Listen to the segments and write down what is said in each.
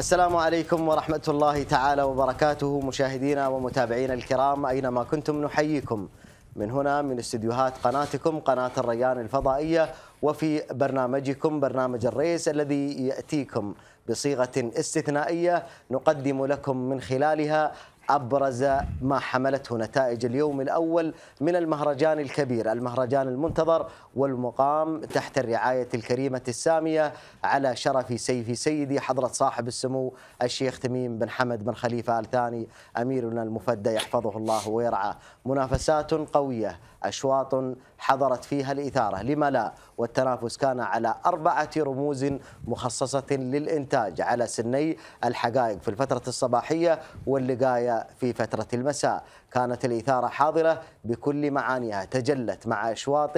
السلام عليكم ورحمة الله تعالى وبركاته مشاهدينا ومتابعينا الكرام أينما كنتم نحييكم من هنا من استديوهات قناتكم قناة الريان الفضائية وفي برنامجكم برنامج الريس الذي يأتيكم بصيغة استثنائية نقدم لكم من خلالها أبرز ما حملته نتائج اليوم الأول من المهرجان الكبير المهرجان المنتظر والمقام تحت الرعاية الكريمة السامية على شرف سيف سيدي حضرة صاحب السمو الشيخ تميم بن حمد بن خليفة آل ثاني أميرنا المفدى يحفظه الله ويرعاه منافسات قوية أشواط حضرت فيها الإثارة لما لا والتنافس كان على أربعة رموز مخصصة للإنتاج على سني الحقائق في الفترة الصباحية واللقاية في فترة المساء كانت الإثارة حاضرة بكل معانيها تجلت مع أشواط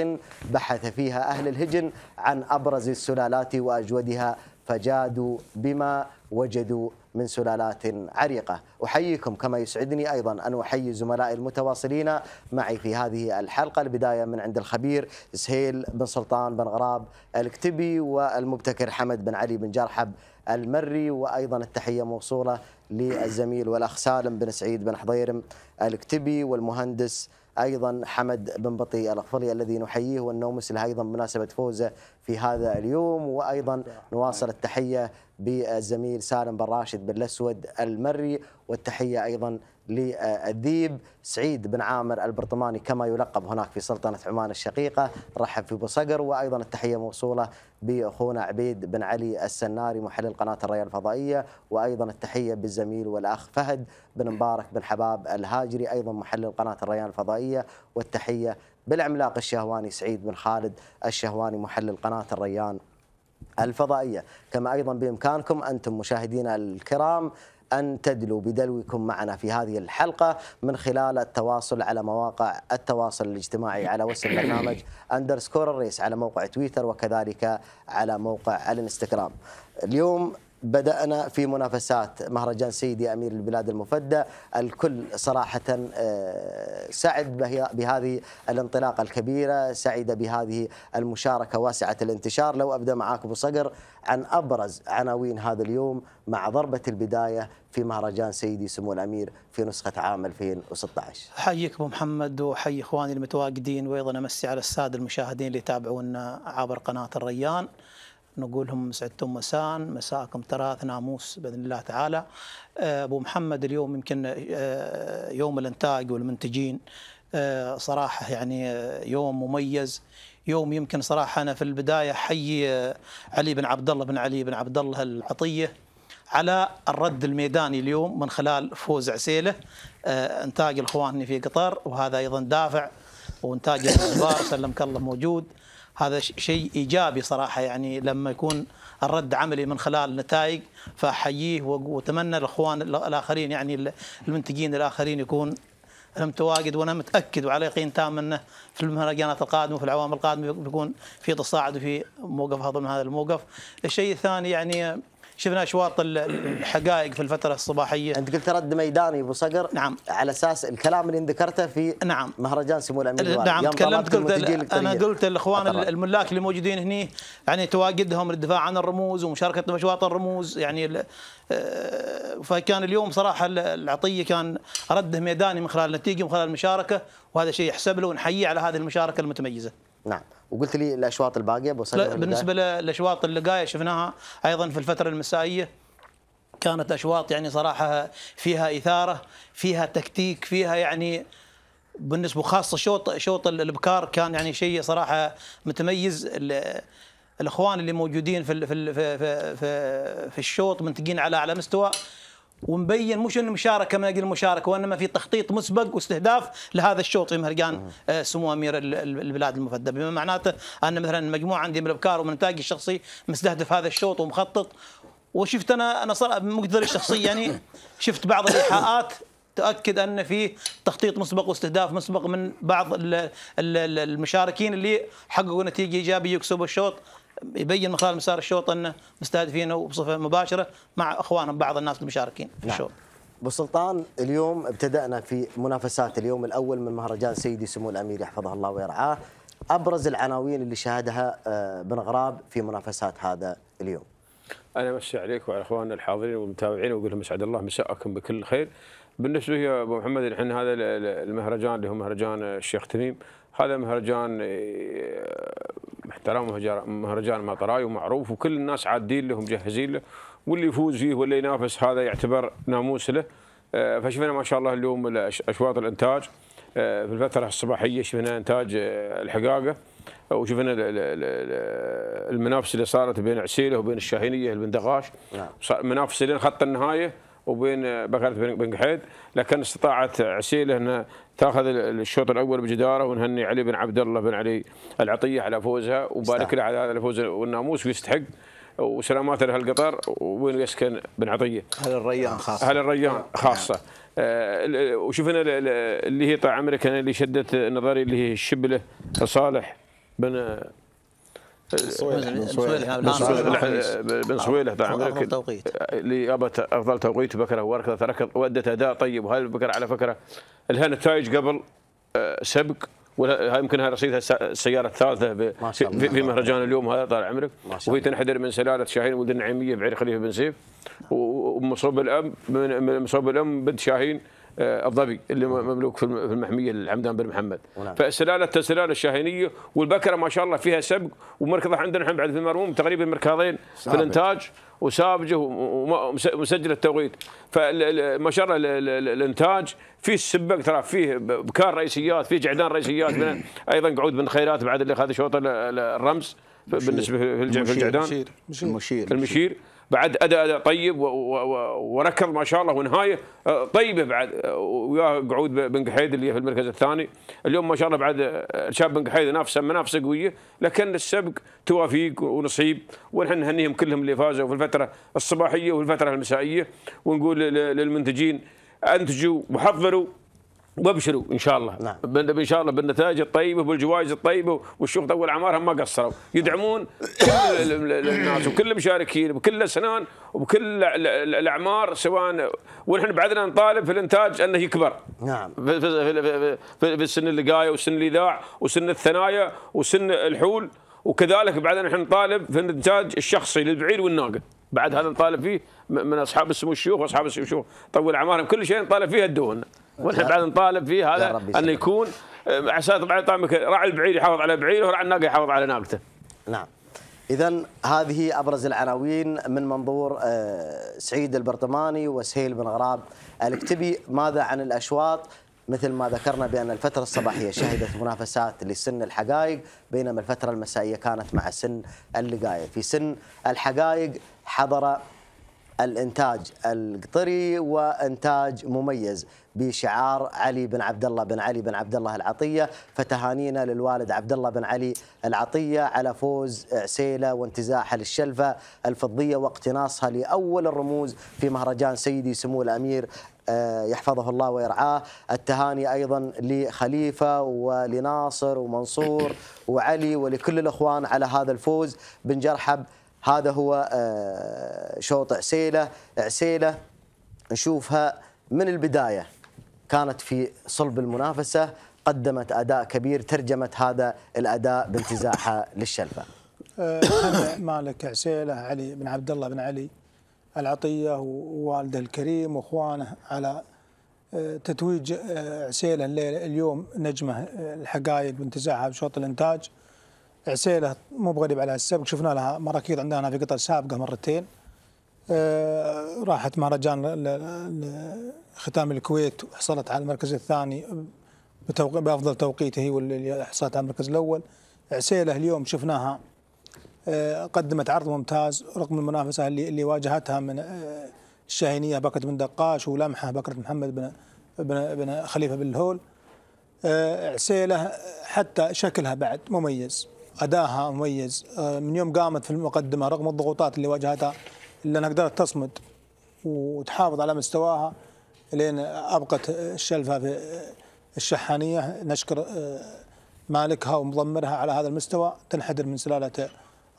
بحث فيها أهل الهجن عن أبرز السلالات وأجودها فجادوا بما وجدوا من سلالات عريقة أحييكم كما يسعدني أيضا أن أحيي زملائي المتواصلين معي في هذه الحلقة البداية من عند الخبير سهيل بن سلطان بن غراب الكتبي والمبتكر حمد بن علي بن جرحب المري وأيضا التحية موصولة للزميل والاخ سالم بن سعيد بن حضيرم الكتبي والمهندس ايضا حمد بن بطي الاغفري الذي نحييه ونومس له ايضا بمناسبه فوزه في هذا اليوم وايضا نواصل التحيه بالزميل سالم بن راشد بن الاسود المري والتحيه ايضا للديب سعيد بن عامر البرطماني كما يلقب هناك في سلطنة عمان الشقيقة رحب في بوصقر وأيضا التحية موصولة بأخونا عبيد بن علي السناري محلل قناة الرأي الفضائية وأيضا التحية بالزميل والأخ فهد بن مبارك بن حباب الهاجري أيضا محلل قناة الرأي الفضائية والتحية بالعملاق الشهواني سعيد بن خالد الشهواني محلل قناة الريان الفضائية كما أيضا بإمكانكم أنتم مشاهدينا الكرام أن تدلوا بدلوكم معنا في هذه الحلقة من خلال التواصل على مواقع التواصل الاجتماعي على وسط البرنامج أندرسكور الريس على موقع تويتر وكذلك على موقع الانستغرام اليوم بدأنا في منافسات مهرجان سيدي أمير البلاد المفدى الكل صراحة آه، سعد بهذه الانطلاقة الكبيرة سعد بهذه المشاركة واسعة الانتشار لو أبدأ معاك أبو صقر عن أبرز عناوين هذا اليوم مع ضربة البداية في مهرجان سيدي سمو الأمير في نسخة عام 2016 حيك أبو محمد وحي إخواني المتواجدين وأيضا أمسي على السادة المشاهدين اللي يتابعونا عبر قناة الريان نقول لهم سعدتم مساء مساءكم تراث ناموس باذن الله تعالى آه، ابو محمد اليوم يمكن آه، يوم الانتاج والمنتجين آه، صراحه يعني يوم مميز يوم يمكن صراحه انا في البدايه حي علي بن عبد الله بن علي بن عبد الله العطيه على الرد الميداني اليوم من خلال فوز عسيله انتاج الاخواني في قطر وهذا ايضا دافع وانتاج الاخبار سلمك الله موجود هذا شيء ايجابي صراحه يعني لما يكون الرد عملي من خلال نتائج فاحييه واتمنى الاخوان الاخرين يعني المنتجين الاخرين يكون تواجد وانا متاكد وعلى يقين تام انه في المهرجانات القادمه وفي العوام القادمه بيكون في تصاعد وفي موقف هضم هذا الموقف. الشيء الثاني يعني شفنا اشواط الحقائق في الفتره الصباحيه انت قلت رد ميداني ابو صقر نعم على اساس الكلام اللي ذكرته في نعم مهرجان سمو الامير نعم تكلمت قلت انا قلت الاخوان الملاك اللي موجودين هنا يعني تواجدهم للدفاع عن الرموز ومشاركتهم اشواط الرموز يعني آه، فكان اليوم صراحه العطيه كان رده ميداني من خلال النتيجه ومن خلال المشاركه وهذا شيء يحسب له ونحييه على هذه المشاركه المتميزه نعم وقلت لي الاشواط الباقيه بوصل بالنسبه للاشواط اللي جايه شفناها ايضا في الفتره المسائيه كانت اشواط يعني صراحه فيها اثاره فيها تكتيك فيها يعني بالنسبه خاصه شوط شوط الابكار كان يعني شيء صراحه متميز الاخوان اللي موجودين في في في في, في الشوط منتقين على على مستوى ومبين مش انه مشاركه من اجل المشاركه وانما في تخطيط مسبق واستهداف لهذا الشوط في مهرجان آه، سمو امير البلاد المفدى بما معناته ان مثلا مجموعه عندي من الافكار ومن انتاجي الشخصي مستهدف هذا الشوط ومخطط وشفت انا انا صار مقدري الشخصي يعني شفت بعض الايحاءات تؤكد ان في تخطيط مسبق واستهداف مسبق من بعض المشاركين اللي حققوا نتيجه ايجابيه يكسبوا الشوط يبين من خلال مسار الشوط انه مستهدفينه بصفه مباشره مع اخوانهم بعض الناس المشاركين في نعم. الشوط. ابو سلطان اليوم ابتدانا في منافسات اليوم الاول من مهرجان سيدي سمو الامير يحفظه الله ويرعاه. ابرز العناوين اللي شاهدها آه، بن غراب في منافسات هذا اليوم. انا امسي عليك وعلى اخواننا الحاضرين والمتابعين واقول لهم اسعد الله مساءكم بكل خير. بالنسبه لي ابو محمد الحين هذا المهرجان اللي هو مهرجان الشيخ تميم هذا مهرجان إيه، محترم مهرجان مطراي ومعروف وكل الناس عادين له ومجهزين له واللي يفوز فيه واللي ينافس هذا يعتبر ناموس له آه، فشفنا ما شاء الله اليوم اشواط الانتاج آه، في الفتره الصباحيه شفنا انتاج آه، الحقاقه وشفنا المنافسه اللي صارت بين عسيله وبين الشاهينيه البندقاش نعم. منافسه لين خط النهايه وبين بغلة بن قحيد لكن استطاعت عسيلة أنها تاخذ الشوط الاول بجداره ونهني علي بن عبد الله بن علي العطيه على فوزها وبارك له على هذا الفوز والناموس ويستحق وسلامات اهل قطر وين يسكن بن عطيه اهل الريان خاصه اهل الريان نعم. خاصه آه وشفنا اللي هي طال عمرك اللي شدت نظري اللي هي الشبله صالح بن بن صويلح سويلح بن سويلح افضل توقيت بكره وركض تركض وادت اداء طيب وهل بكره على فكره لها نتائج قبل آه، سبق ولا هاي رصيدها السياره الثالثه في, في مهرجان اليوم هذا طال عمرك وهي تنحدر من سلاله شاهين ولد النعيميه بعير خليفه بن سيف ومصوب الام من مصوب الام بنت شاهين آه، ابو ظبي اللي مملوك في المحميه العمدان بن محمد ونعم. فسلاله السلاله الشاهينيه والبكره ما شاء الله فيها سبق ومركضه عندنا احنا بعد في المرموم تقريبا مركضين في الانتاج وسابجه ومسجل التوقيت فما شاء الله الانتاج فيه السبق ترى فيه بكار رئيسيات فيه جعدان رئيسيات ايضا قعود بن خيرات بعد اللي اخذ شوط الرمز بالنسبه في الجعدان المشير المشير, المشير. المشير. بعد اداء طيب وركض ما شاء الله ونهايه أه، طيبه بعد أه، وياه قعود بن قحيد اللي في المركز الثاني اليوم ما شاء الله بعد أه، شاب بن قحيد نافسه منافسه قويه لكن السبق توافيق ونصيب ونحن نهنيهم كلهم اللي فازوا في الفتره الصباحيه والفتره المسائيه ونقول للمنتجين انتجوا وحضروا وابشروا ان شاء الله نعم. ان شاء الله بالنتائج الطيبه وبالجوائز الطيبه والشيوخ طول اعمارهم ما قصروا يدعمون كل الناس وكل المشاركين وكل الاسنان وبكل الاعمار سواء ونحن بعدنا نطالب في الانتاج انه يكبر نعم في, في, في, في, في السن اللقايه وسن الاذاع وسن الثنايا وسن الحول وكذلك بعدنا نحن نطالب في الانتاج الشخصي للبعير والناقد بعد هذا نطالب فيه من اصحاب السمو الشيوخ واصحاب السمو الشيوخ طول اعمارهم كل شيء نطالب فيه الدون ونحن بعد نطالب فيه هذا أن يكون آه، عشان طبعا طعمك راعي البعير يحافظ على بعيره وراعي الناقه يحافظ على ناقته. نعم. إذا هذه أبرز العناوين من منظور آه، سعيد البرطماني وسهيل بن غراب الكتبي ماذا عن الأشواط مثل ما ذكرنا بأن الفترة الصباحية شهدت منافسات لسن الحقائق بينما الفترة المسائية كانت مع سن اللقاية في سن الحقائق حضر الإنتاج القطري وإنتاج مميز بشعار علي بن عبد الله بن علي بن عبد الله العطيه فتهانينا للوالد عبد الله بن علي العطيه على فوز عسيله وانتزاعها للشلفه الفضيه واقتناصها لاول الرموز في مهرجان سيدي سمو الامير آه، يحفظه الله ويرعاه التهاني أيضا لخليفة ولناصر ومنصور وعلي ولكل الأخوان على هذا الفوز بن جرحب هذا هو آه، شوط عسيلة عسيلة نشوفها من البداية كانت في صلب المنافسة قدمت أداء كبير ترجمت هذا الأداء بانتزاعها للشلفة أه، مالك عسيلة علي بن عبد الله بن علي العطية ووالده الكريم وإخوانه على أه، تتويج أه، عسيلة اليوم نجمة الحقائق بانتزاعها بشوط الإنتاج عسيلة مو بغريب على السبق شفنا لها مراكيض عندنا في قطر سابقة مرتين راحت مهرجان ختام الكويت وحصلت على المركز الثاني بافضل توقيت هي واللي حصلت على المركز الاول عسيله اليوم شفناها آه، قدمت عرض ممتاز رغم المنافسه اللي اللي واجهتها من آه، الشاهينيه بكرة بن دقاش ولمحه بكرة محمد بن بن, بن خليفه بن الهول آه، عسيله حتى شكلها بعد مميز اداها مميز من يوم قامت في المقدمه رغم الضغوطات اللي واجهتها الا انها قدرت تصمد وتحافظ على مستواها لين ابقت الشلفه في الشحانيه نشكر آه، مالكها ومضمرها على هذا المستوى تنحدر من سلاله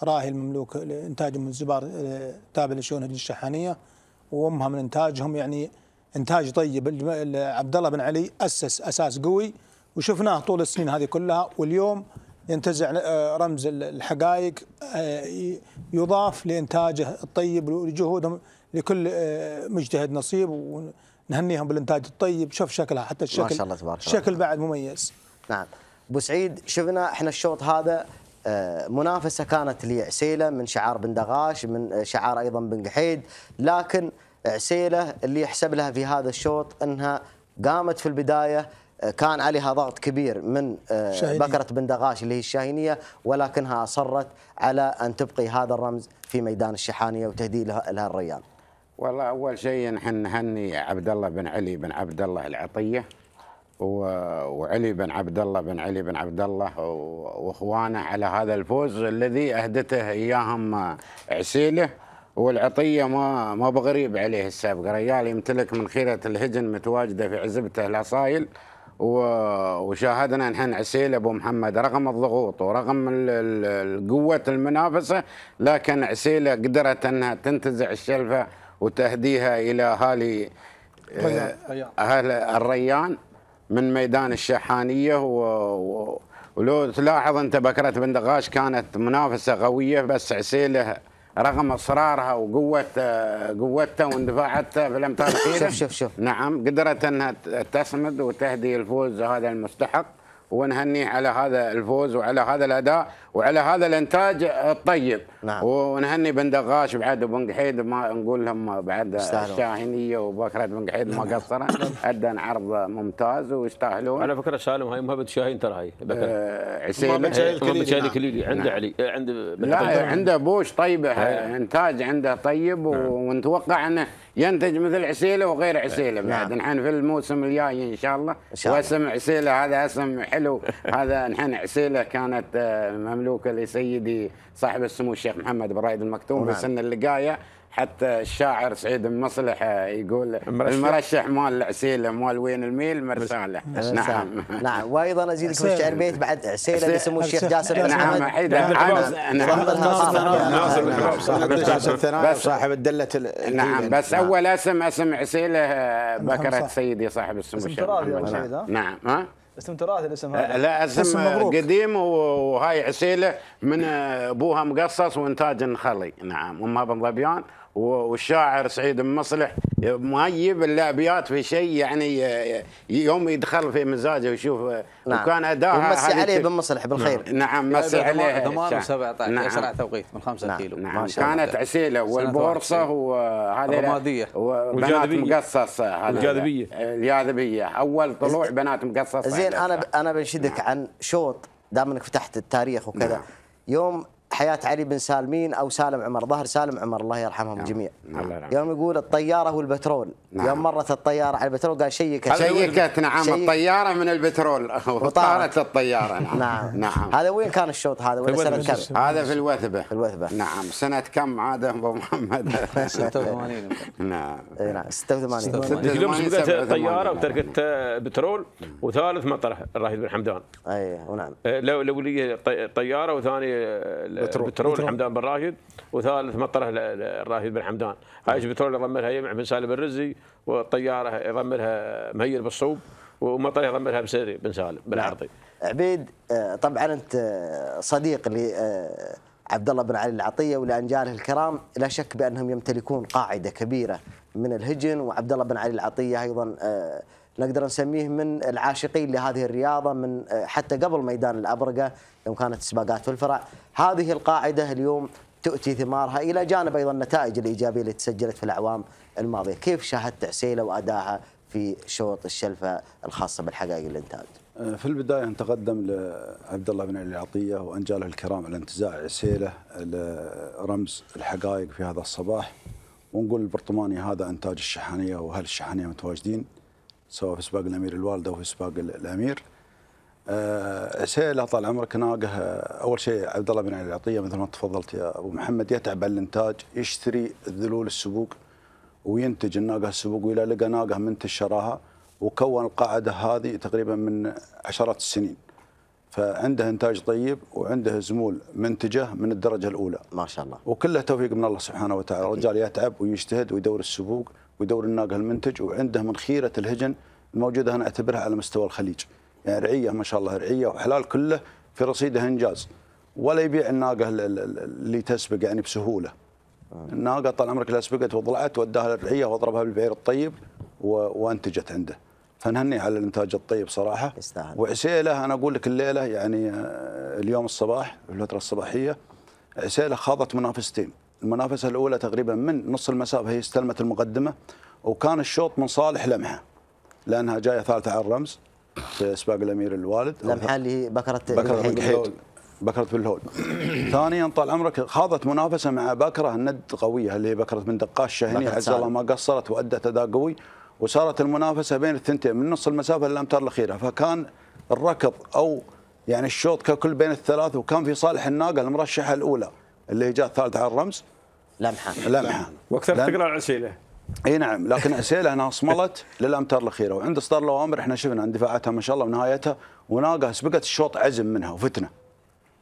راهي المملوك لانتاج من الزبار آه، تابع لشؤون الشحانيه وامها من انتاجهم يعني انتاج طيب عبد الله بن علي اسس اساس قوي وشفناه طول السنين هذه كلها واليوم ينتزع آه، رمز الحقائق يضاف لانتاجه الطيب وجهودهم لكل مجتهد نصيب نهنيهم بالانتاج الطيب شوف شكلها حتى الشكل ما شاء الله تبارك الله الشكل بعد مميز نعم ابو سعيد شفنا احنا الشوط هذا آه، منافسه كانت لعسيله من شعار بن دغاش من آه، شعار ايضا بن قحيد لكن عسيله اللي يحسب لها في هذا الشوط انها قامت في البدايه آه، كان عليها ضغط كبير من شاهينية. بكرة بن دغاش اللي هي الشاهينية ولكنها أصرت على أن تبقي هذا الرمز في ميدان الشحانية وتهدي لها الريان والله اول شيء نحن نهني عبد الله بن علي بن عبد الله العطيه وعلي بن عبد الله بن علي بن عبد الله واخوانه على هذا الفوز الذي اهدته اياهم عسيله والعطيه ما ما بغريب عليه السابق ريال يمتلك من خيره الهجن متواجده في عزبته الاصايل وشاهدنا نحن عسيل ابو محمد رغم الضغوط ورغم قوه المنافسه لكن عسيله قدرت انها تنتزع الشلفه وتهديها إلى أهالي آه، أهل الريان من ميدان الشحانية و ولو تلاحظ انت بكرة بندقاش كانت منافسة قوية بس عسيلة رغم اصرارها وقوه آه، قوتها واندفاعتها في الامتار شوف شوف شوف نعم قدرت انها تصمد وتهدي الفوز هذا المستحق ونهنيه على هذا الفوز وعلى هذا الاداء وعلى هذا الانتاج الطيب نعم. ونهني بن دغاش بعد بن قحيد ما نقول لهم بعد الشاهينيه وبكره بن قحيد ما قصروا ادى عرض ممتاز ويستاهلون على فكره سالم هاي مهبه شاهين ترى هاي بكره آه الكليلي نعم. عنده علي عنده لا عنده بوش طيبه آه. انتاج عنده طيب نعم. ونتوقع انه ينتج مثل عسيله وغير عسيله نعم. بعد نحن في الموسم الجاي ان شاء الله واسم عسيله هذا اسم حلو هذا نحن عسيله كانت آه، مملوكه لسيدي صاحب السمو الشيخ محمد برايد المكتوم في نعم. السنه اللي حتى الشاعر سعيد المصلح آه، يقول المرشح, المرشح مال العسيلة مال وين الميل مرسالة نعم نعم وأيضا أزيدك في الشعر بيت بعد عسيلة اللي الشيخ جاسر نعم حيد نعم. نعم. نعم صاحب الدلة نعم بس أول اسم اسم عسيلة آه، نعم. بكرة سيدي صاحب السمو الشيخ نعم ها اسم تراثي الاسم آه، هذا لا اسم, اسم قديم وهاي عسيله من ابوها مقصص وانتاج النخلي نعم امها بن ظبيان والشاعر سعيد مصلح ما يجيب الا ابيات في شيء يعني آه، آه، يوم يدخل في مزاجه ويشوف آه، نعم. وكان اداءه ومسي عليه بن مصلح بالخير نعم, نعم مسي عليه 8 و17 طيب، نعم. اسرع توقيت من 5 نعم. كيلو نعم. ما شاء كانت عسيله والبورصه وهذه رماديه وبنات مقصص الجاذبيه الجاذبيه اول طلوع بنات مقصص زين انا انا بنشدك عن شوط دام انك فتحت التاريخ وكذا نعم. يوم حياه علي بن سالمين او سالم عمر ظهر سالم عمر الله يرحمهم نعم. جميع نعم. يوم يقول الطياره والبترول نعم. يوم مرت الطياره على البترول قال شيكت شيكت نعم شيك. الطياره من البترول وطارت الطياره نعم نعم, نعم. هذا وين كان الشوط هذا ولا سنه كم؟ هذا في الوثبه في الوثبه نعم سنه كم عاد ابو محمد 86 نعم نعم 86 86 بدات طياره وتركت آه، بترول وثالث مطرح الراهب بن حمدان اي ونعم آه، لو لو لي طياره وثاني آه، آه، بترول, بترول, حمدان بن راشد وثالث مطره الراشد بن حمدان عايش بترول يضمنها يمع بن سالم الرزي والطياره يضمنها مهير بالصوب ومطره يضمنها بسيري بن سالم بن نعم. عرضي عبيد آه، طبعا انت آه، صديق لعبد الله بن علي العطيه جاره الكرام لا شك بانهم يمتلكون قاعده كبيره من الهجن وعبد الله بن علي العطيه ايضا نقدر نسميه من العاشقين لهذه الرياضه من آه، حتى قبل ميدان الابرقه يوم كانت سباقات في الفرع هذه القاعده اليوم تؤتي ثمارها الى جانب ايضا النتائج الايجابيه اللي تسجلت في الاعوام الماضيه، كيف شاهدت عسيله وادائها في شوط الشلفه الخاصه بالحقائق الانتاج؟ آه، في البدايه نتقدم لعبد الله بن علي العطيه وانجاله الكرام على انتزاع عسيله لرمز الحقائق في هذا الصباح ونقول البرطماني هذا انتاج الشحانيه واهل الشحانيه متواجدين سواء في سباق الامير الوالده وفي سباق الامير اسئله طال عمرك ناقه اول شيء عبد الله بن علي العطيه مثل ما تفضلت يا ابو محمد يتعب على الانتاج يشتري ذلول السبوق وينتج الناقه السبوق واذا لقى ناقه منتج شراها وكون القاعده هذه تقريبا من عشرات السنين فعنده انتاج طيب وعنده زمول منتجه من الدرجه الاولى ما شاء الله وكله توفيق من الله سبحانه وتعالى الرجال يتعب ويجتهد ويدور السبوق ويدور الناقه المنتج وعنده من خيره الهجن الموجوده انا اعتبرها على مستوى الخليج يعني رعيه ما شاء الله رعيه وحلال كله في رصيده انجاز ولا يبيع الناقه اللي تسبق يعني بسهوله آه. الناقه طال عمرك لا سبقت وضلعت وداها للرعيه واضربها بالبعير الطيب وانتجت عنده فنهني على الانتاج الطيب صراحه يستاهل وعسيله انا اقول لك الليله يعني آه، اليوم الصباح الفتره الصباحيه عسيله خاضت منافستين المنافسه الاولى تقريبا من نص المسافه هي استلمت المقدمه وكان الشوط من صالح لمحه لانها جايه ثالثه على الرمز في سباق الامير الوالد لمحه اللي هي بكره بكره بالحيد بكرة بالهول ثانيا طال عمرك خاضت منافسه مع بكره الند قويه اللي هي بكره من دقاش شهني عز الله ما قصرت وادت اداء قوي وصارت المنافسه بين الثنتين من نص المسافه للامتار الاخيره فكان الركض او يعني الشوط ككل بين الثلاث وكان في صالح الناقه المرشحه الاولى اللي جاء الثالث على الرمز لمحه لمحه واكثر تقرا العسيله اي نعم لكن اسئله هنا صملت للامتار الاخيره وعند اصدار الاوامر احنا شفنا اندفاعاتها ما شاء الله ونهايتها وناقه سبقت الشوط عزم منها وفتنه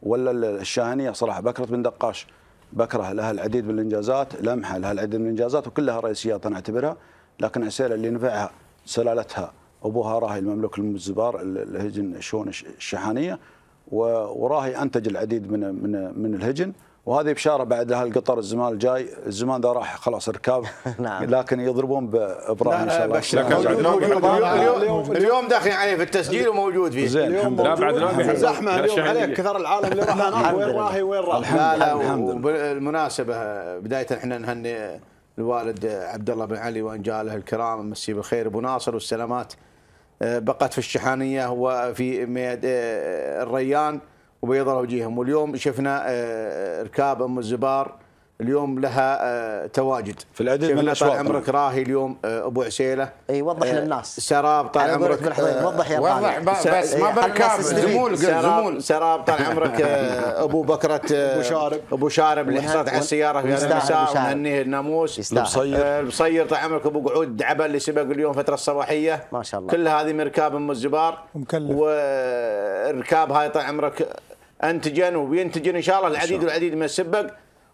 ولا الشاهنيه صراحه بكره بن دقاش بكره لها العديد من الانجازات لمحه لها العديد من الانجازات وكلها رئيسيات انا اعتبرها لكن اسئله اللي نفعها سلالتها ابوها راهي المملوك الزبار الهجن شون الشحانيه وراهي انتج العديد من من من الهجن وهذه بشاره بعد هالقطر الزمان الجاي الزمان ذا راح خلاص ركاب نعم لكن يضربون بابراهيم ان شاء الله اليوم اليوم داخلين عليه في التسجيل وموجود فيه زين الحمد لله بعد زحمه اليوم عليك كثر العالم اللي راح وين راهي وين راح الحمد لله بالمناسبه بدايه احنا نهني الوالد عبد الله بن علي وانجاله الكرام مسيه بالخير ابو ناصر والسلامات آه، بقت في الشحانيه وفي آه، الريان وبيض الله وجيههم واليوم شفنا آه، آه، ركاب ام الزبار اليوم لها آه، تواجد في العدد من الاشواط طال عمرك راهي اليوم ابو عسيله اي وضح للناس سراب طال عمرك وضح يا وضح بس ما بركاب زمول زمول سراب طال عمرك ابو بكره ابو شارب ابو شارب اللي حصلت على السياره في هذا المساء ونهنيه الناموس المصير طال عمرك ابو قعود عبل اللي سبق اليوم فتره الصباحيه ما شاء الله كل هذه من ركاب ام الزبار ومكلف والركاب هاي طال عمرك انتجن وبينتجن ان شاء الله العديد والعديد من السبق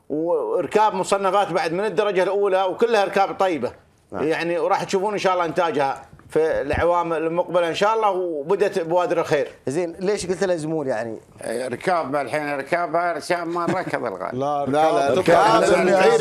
واركاب مصنفات بعد من الدرجه الاولى وكلها اركاب طيبه نعم. يعني وراح تشوفون ان شاء الله انتاجها في الاعوام المقبله ان شاء الله وبدت بوادر الخير. زين ليش قلت له زمور يعني؟ ركاب الحين ركابها رشام ما ركب الغالي. لا لا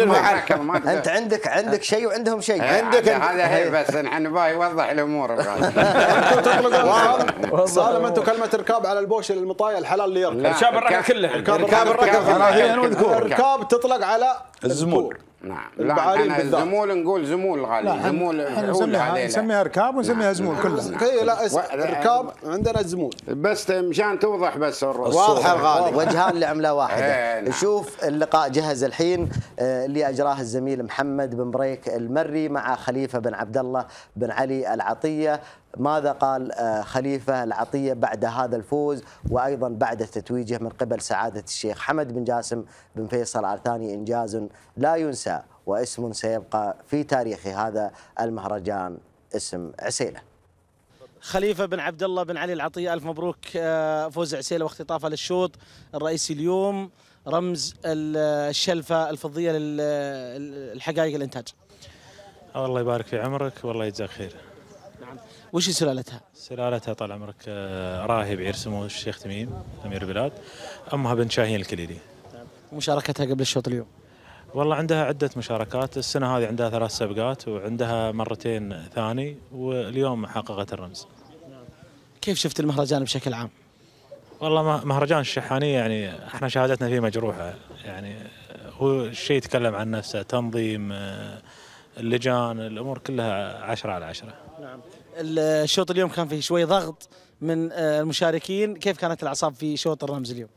لا ما انت عندك عندك شيء وعندهم شيء. عندك هذا هي بس احنا نبغى يوضح الامور انتم تطلقون سالم انتم كلمه ركاب على البوش المطايا الحلال اللي يركب. ركاب الركب كله. ركاب الركب ركاب تطلق على الزمور. نعم لا بالذات زمول نقول زمول غالي زمول نسميها نسميها ركاب ونسميها زمول نعم. كلها لا ركاب عندنا زمول بس مشان توضح بس واضحه الغالي وجهان لعمله واحده إيه، نعم. شوف اللقاء جهز الحين آه، اللي اجراه الزميل محمد بن بريك المري مع خليفه بن عبد الله بن علي العطيه ماذا قال آه، خليفة العطية بعد هذا الفوز وأيضا بعد تتويجه من قبل سعادة الشيخ حمد بن جاسم بن فيصل الثاني ثاني إنجاز لا ينسى واسم سيبقى في تاريخ هذا المهرجان اسم عسيله. خليفه بن عبد الله بن علي العطيه الف مبروك آه، فوز عسيله واختطافه للشوط الرئيسي اليوم رمز الشلفه الفضيه للحقائق آه، الانتاج. الله يبارك في عمرك والله يجزاك خير. وش سلالتها؟ سلالتها طال عمرك آه، راهب عير سمو الشيخ تميم امير البلاد امها بنت شاهين الكليلي ومشاركتها قبل الشوط اليوم؟ والله عندها عدة مشاركات السنة هذه عندها ثلاث سبقات وعندها مرتين ثاني واليوم حققت الرمز كيف شفت المهرجان بشكل عام؟ والله مهرجان الشحانية يعني احنا شهادتنا فيه مجروحة يعني هو الشيء يتكلم عن نفسه تنظيم آه، اللجان الأمور كلها عشرة على عشرة نعم الشوط اليوم كان فيه شوي ضغط من آه، المشاركين كيف كانت الاعصاب في شوط الرمز اليوم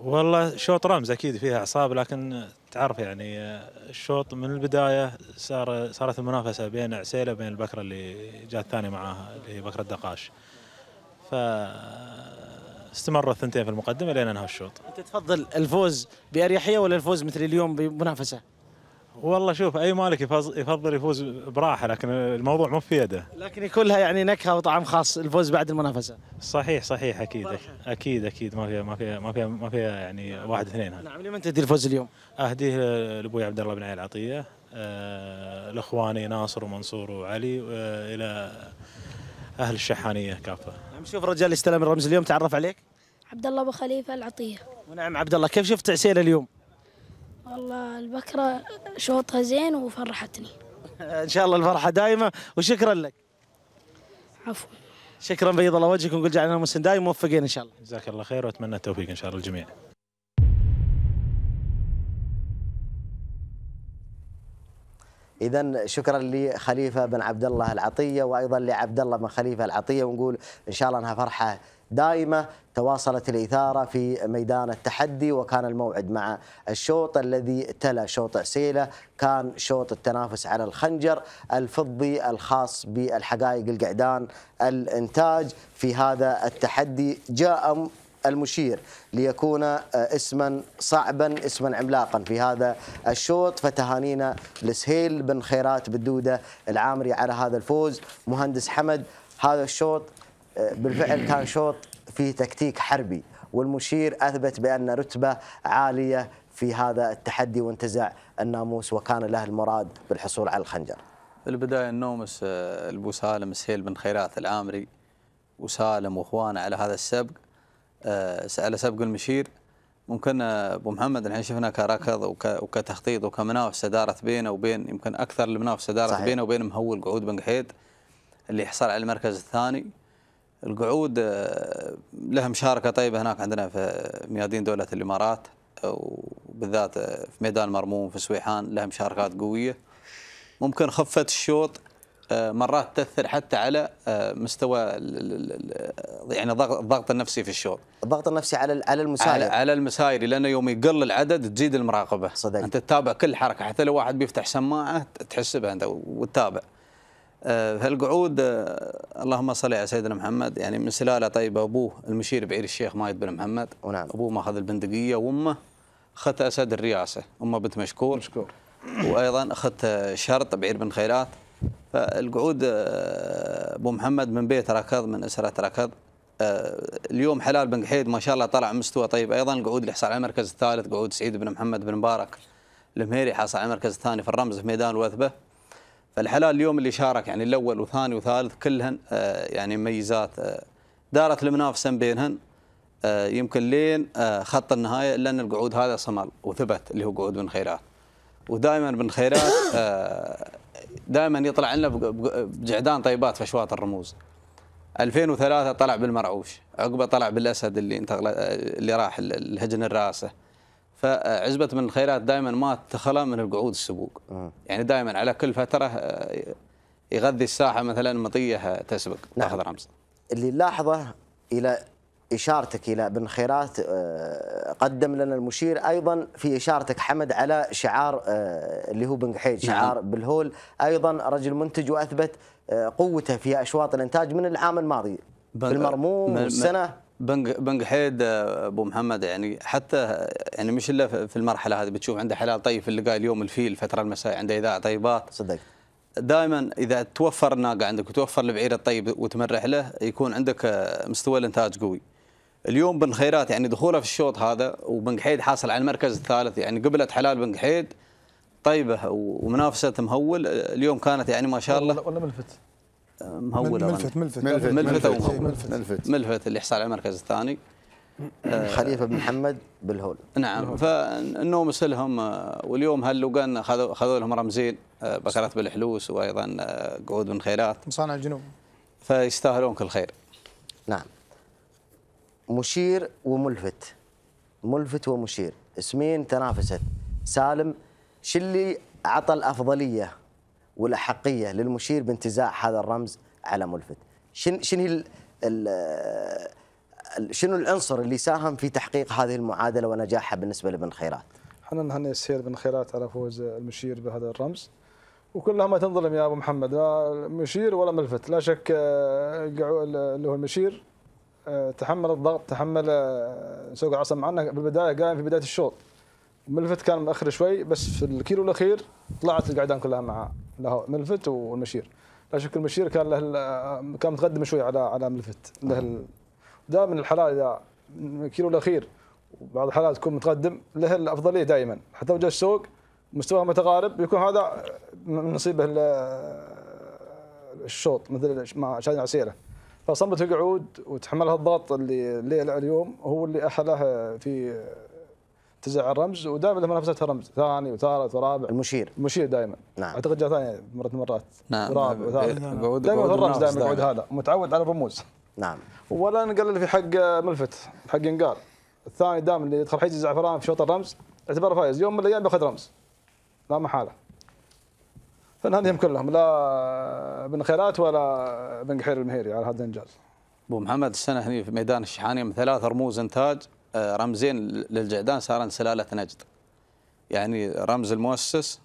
والله شوط رمز اكيد فيها اعصاب لكن تعرف يعني آه، الشوط من البدايه صار صارت المنافسه بين عسيله وبين البكره اللي جات ثاني معاها اللي هي بكره دقاش ف استمروا الثنتين في المقدمه لين انهى الشوط. انت تفضل الفوز باريحيه ولا الفوز مثل اليوم بمنافسه؟ والله شوف اي مالك يفضل يفوز براحه لكن الموضوع مو في يده لكن يكون لها يعني نكهه وطعم خاص الفوز بعد المنافسه صحيح صحيح اكيد اكيد اكيد ما فيها ما فيها ما فيها ما فيها يعني واحد اثنين نعم لمن تهدي الفوز اليوم؟ اهديه لابوي عبد الله بن علي العطيه آه لاخواني ناصر ومنصور وعلي آه، الى اهل الشحانيه كافه نعم شوف الرجال اللي استلم الرمز اليوم تعرف عليك عبد الله ابو خليفه العطيه ونعم عبد الله كيف شفت عسيله اليوم؟ والله البكرة شوطها زين وفرحتني إن شاء الله الفرحة دائمة وشكرا لك عفوا شكرا بيض الله وجهك ونقول جعلنا مسلم دائم موفقين إن شاء الله جزاك الله خير وأتمنى التوفيق إن شاء الله للجميع اذا شكرا لخليفه بن عبد الله العطيه وايضا لعبد الله بن خليفه العطيه ونقول ان شاء الله انها فرحه دائمة تواصلت الإثارة في ميدان التحدي وكان الموعد مع الشوط الذي تلا شوط عسيلة كان شوط التنافس على الخنجر الفضي الخاص بالحقائق القعدان الإنتاج في هذا التحدي جاء المشير ليكون آه، اسما صعبا اسما عملاقا في هذا الشوط فتهانينا لسهيل بن خيرات بالدودة العامري على هذا الفوز مهندس حمد هذا الشوط آه، بالفعل كان شوط فيه تكتيك حربي والمشير أثبت بأن رتبة عالية في هذا التحدي وانتزع الناموس وكان له المراد بالحصول على الخنجر في البداية النومس البو آه، سالم سهيل بن خيرات العامري وسالم واخوانه على هذا السبق على آه، سبق المشير ممكن آه، ابو محمد احنا شفنا كركض وكتخطيط وكمنافسه دارت بينه وبين يمكن اكثر المنافسه دارت بينه وبين مهول قعود بن قحيد اللي حصل على المركز الثاني القعود آه، له مشاركه طيبه هناك عندنا في ميادين دوله الامارات وبالذات في ميدان مرموم في سويحان له مشاركات قويه ممكن خفت الشوط آه، مرات تاثر حتى على آه، مستوى يعني الضغط النفسي في الشغل الضغط النفسي على على المساير على المسايري لانه يوم يقل العدد تزيد المراقبه صدق. انت تتابع كل حركه حتى لو واحد بيفتح سماعه تحسبها انت وتتابع آه، فالقعود اللهم صل على سيدنا محمد يعني من سلاله طيبه ابوه المشير بعير الشيخ مايد بن محمد ونعم ابوه ماخذ البندقيه وامه اخت اسد الرياسه امه بنت مشكور مشكور وايضا اخت شرط بعير بن خيرات فالقعود آه، ابو محمد من بيت ركض من اسره ركض آه، اليوم حلال بن قحيد ما شاء الله طلع مستوى طيب ايضا القعود اللي حصل على المركز الثالث قعود سعيد بن محمد بن مبارك المهيري حصل على المركز الثاني في الرمز في ميدان الوثبه فالحلال اليوم اللي شارك يعني الاول وثاني وثالث كلهن آه، يعني ميزات دارت المنافسه بينهن يمكن لين خط النهايه لان القعود هذا صمل وثبت اللي هو قعود بن خيرات ودائما بن خيرات دائما يطلع لنا بجعدان طيبات في اشواط الرموز 2003 طلع بالمرعوش عقبه طلع بالاسد اللي انتقل اللي راح الهجن الراسه فعزبه من الخيرات دائما ما تخلى من القعود السبوق آه. يعني دائما على كل فتره آه، يغذي الساحه مثلا مطيه تسبق نعم. تاخذ رمز اللي نلاحظه الى اشارتك الى بن خيرات آه، قدم لنا المشير ايضا في اشارتك حمد على شعار آه، اللي هو بن قحيد نعم. شعار نعم. بالهول ايضا رجل منتج واثبت آه، قوته في اشواط الانتاج من العام الماضي بالمرموم المرموم والسنه بن بن قحيد ابو محمد يعني حتى يعني مش الا في المرحله هذه بتشوف عنده حلال طيب اللي قال اليوم الفيل الفتره المساء عنده اذاعه طيبات صدق دائما اذا توفر الناقه عندك وتوفر البعير الطيب وتمرح له يكون عندك مستوى الانتاج قوي. اليوم بن خيرات يعني دخوله في الشوط هذا وبن قحيد حاصل على المركز الثالث يعني قبلت حلال بن قحيد طيبه ومنافسه مهول اليوم كانت يعني ما شاء الله ولا ملفت مهول ملفت ملفت ملفت ملفت, ملفت, ملفت, ملفت اللي حصل على المركز الثاني آه، خليفه بن محمد بالهول نعم فالنوم سلهم آه، واليوم هاللوغان خذوا خذوا لهم رمزين آه، بكرات بالحلوس وايضا قعود بن خيرات مصانع الجنوب فيستاهلون كل خير نعم مشير وملفت ملفت ومشير اسمين تنافست سالم شو اللي عطى الافضليه والاحقيه للمشير بانتزاع هذا الرمز على ملفت شن شنو هي شنو العنصر اللي ساهم في تحقيق هذه المعادله ونجاحها بالنسبه لابن خيرات؟ احنا نهني السير بن خيرات على فوز المشير بهذا الرمز وكلها ما تنظلم يا ابو محمد لا مشير ولا ملفت لا شك آه، اللي هو المشير آه، تحمل الضغط تحمل آه، سوق عصام معنا في البدايه قايم في بدايه الشوط ملفت كان مأخر شوي بس في الكيلو الاخير طلعت القعدان كلها مع له ملفت والمشير لا شك المشير كان له آه، كان متقدم شوي على على ملفت له دائما الحلال اذا الكيلو الاخير وبعض الحالات تكون متقدم له الافضليه دائما حتى لو جاء السوق مستواه متقارب يكون هذا من نصيبه الشوط مثل مع شادي عسيره فصمت القعود وتحملها الضغط اللي الليلة اليوم هو اللي احلاه في تزع الرمز ودائما لما نافستها رمز ثاني وثالث ورابع المشير المشير دائما نعم اعتقد جاء ثاني مرة مرات نعم رابع وثالث دائما في الرمز دائما القعود هذا متعود على الرموز نعم ولا نقلل في حق ملفت حق ينقال الثاني دائما اللي يدخل حيز الزعفران في شوط الرمز اعتبره فايز يوم من الايام بياخذ رمز لا محاله فنهنيهم كلهم لا بن خيرات ولا بن قحير المهيري على هذا الانجاز. ابو محمد السنه هنا في ميدان من ثلاث رموز انتاج آه، رمزين للجعدان صارن سلاله نجد. يعني رمز المؤسس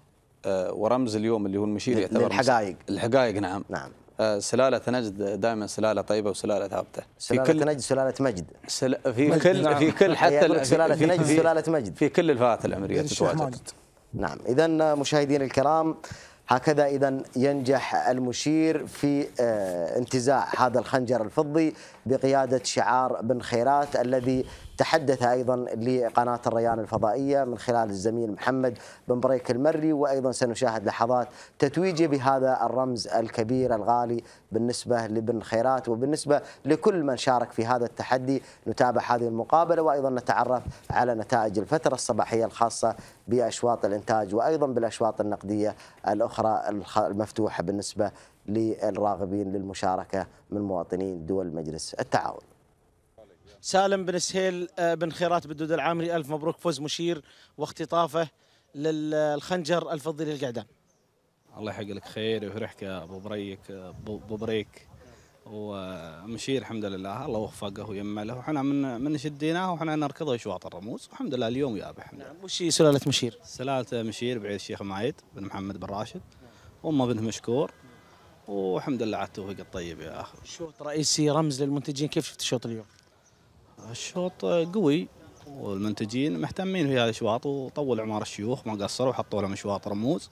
آه، ورمز اليوم اللي هو المشير يعتبر الحقائق الحقائق نعم نعم آه، سلالة نجد دائما سلالة طيبة وسلالة ثابتة سلالة في كل نجد سلالة مجد سل... في مجد كل نعم. في كل حتى سلالة في نجد سلالة مجد في كل الفئات العمرية تتواجد نعم إذا مشاهدينا الكرام هكذا إذا ينجح المشير في آه، انتزاع هذا الخنجر الفضي بقيادة شعار بن خيرات الذي تحدث أيضا لقناة الريان الفضائية من خلال الزميل محمد بن بريك المري وأيضا سنشاهد لحظات تتويجه بهذا الرمز الكبير الغالي بالنسبة لبن خيرات وبالنسبة لكل من شارك في هذا التحدي نتابع هذه المقابلة وأيضا نتعرف على نتائج الفترة الصباحية الخاصة بأشواط الإنتاج وأيضا بالأشواط النقدية الأخرى المفتوحة بالنسبة للراغبين للمشاركة من مواطنين دول مجلس التعاون سالم بن سهيل آه، بن خيرات دود العامري ألف مبروك فوز مشير واختطافه للخنجر الفضي للقعدان الله يحق لك خير ويفرحك يا ابو بريك ابو آه، بريك ومشير الحمد لله الله وفقه ويمله وحنا من من شديناه وحنا نركضه يشواط الرموز والحمد لله اليوم يابه نعم وش سلاله مشير؟ سلاله مشير بعيد الشيخ معيد بن محمد بن راشد وامه بنت مشكور والحمد لله على التوفيق الطيب يا اخي. شوط رئيسي رمز للمنتجين كيف شفت الشوط اليوم؟ الشوط قوي والمنتجين مهتمين في هذا الشواط وطول عمار الشيوخ ما قصروا وحطوا لهم شواط رموز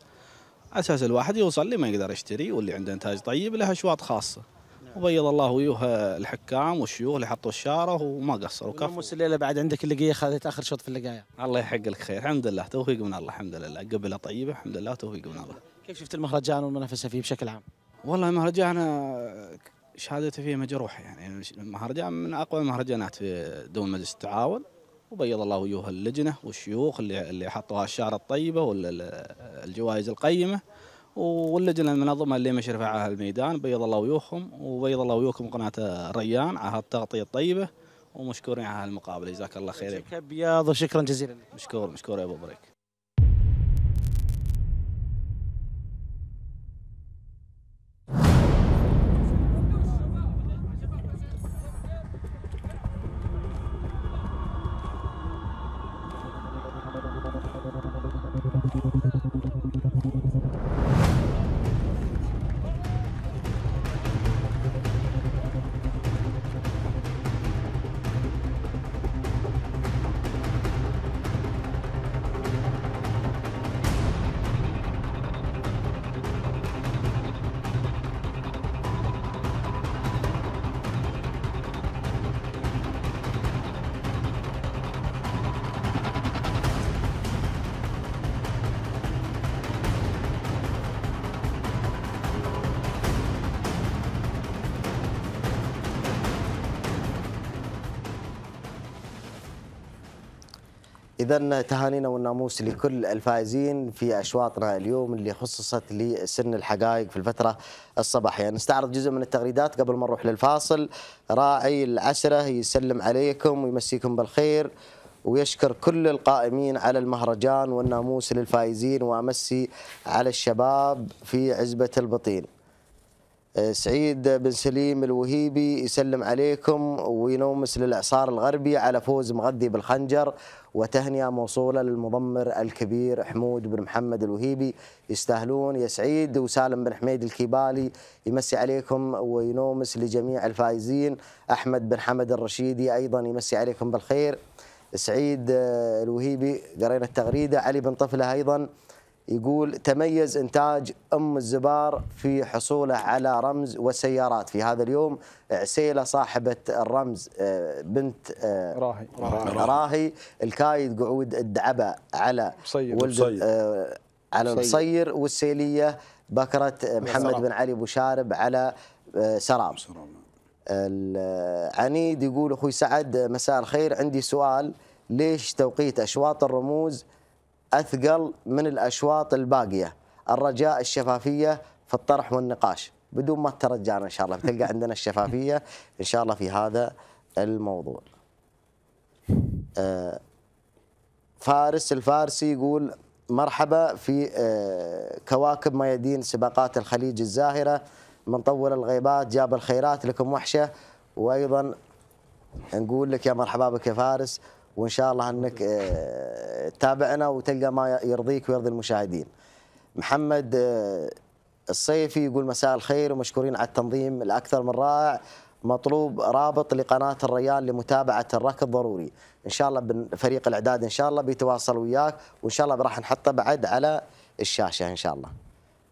اساس الواحد يوصل ما يقدر يشتري واللي عنده انتاج طيب له اشواط خاصه نعم. وبيض الله وجوه الحكام والشيوخ اللي حطوا الشاره وما قصروا كفو امس الليله بعد عندك اللقيه خذت اخر شوط في اللقايه الله يحق لك خير الحمد لله توفيق من الله الحمد لله قبله طيبه الحمد لله توفيق من الله كيف شفت المهرجان والمنافسه فيه بشكل عام؟ والله المهرجان شهادته فيها مجروحه يعني المهرجان من اقوى المهرجانات في دول مجلس التعاون وبيض الله وجوه اللجنه والشيوخ اللي اللي حطوا الشعر الطيبه والجوائز القيمه واللجنه المنظمه اللي مشرفة على الميدان بيض الله وجوههم وبيض الله وجوهكم قناه الريان على هالتغطيه الطيبه ومشكورين على المقابله جزاك الله خير يا ابيض وشكرا جزيلا مشكور مشكور يا ابو بريك اذا تهانينا والناموس لكل الفائزين في اشواطنا اليوم اللي خصصت لسن الحقائق في الفتره الصباحيه، نستعرض جزء من التغريدات قبل ما نروح للفاصل، راعي العسره يسلم عليكم ويمسيكم بالخير ويشكر كل القائمين على المهرجان والناموس للفائزين وامسي على الشباب في عزبه البطين. آه، سعيد بن سليم الوهيبي يسلم عليكم وينومس للإعصار الغربي على فوز مغذي بالخنجر وتهنئة موصولة للمضمر الكبير حمود بن محمد الوهيبي يستاهلون يا سعيد وسالم بن حميد الكيبالي يمسي عليكم وينومس لجميع الفائزين أحمد بن حمد الرشيدي أيضا يمسي عليكم بالخير سعيد آه، الوهيبي قرينا التغريدة علي بن طفلة أيضا يقول تميز إنتاج أم الزبار في حصوله على رمز وسيارات في هذا اليوم عسيلة صاحبة الرمز آه، بنت آه، راهي راهي, راهي الكايد قعود الدعبة على ولد آه، على المصير والسيلية بكرة محمد بن علي أبو شارب على سراب عنيد يقول أخوي سعد مساء الخير عندي سؤال ليش توقيت أشواط الرموز اثقل من الاشواط الباقيه الرجاء الشفافيه في الطرح والنقاش بدون ما ترجعنا ان شاء الله بتلقى عندنا الشفافيه ان شاء الله في هذا الموضوع آه، فارس الفارسي يقول مرحبا في آه، كواكب ميادين سباقات الخليج الزاهره من طول الغيبات جاب الخيرات لكم وحشه وايضا نقول لك يا مرحبا بك يا فارس وان شاء الله انك تتابعنا آه، وتلقى ما يرضيك ويرضي المشاهدين. محمد آه، الصيفي يقول مساء الخير ومشكورين على التنظيم الاكثر من رائع مطلوب رابط لقناه الريان لمتابعه الركض ضروري ان شاء الله فريق الاعداد ان شاء الله بيتواصل وياك وان شاء الله راح نحطه بعد على الشاشه ان شاء الله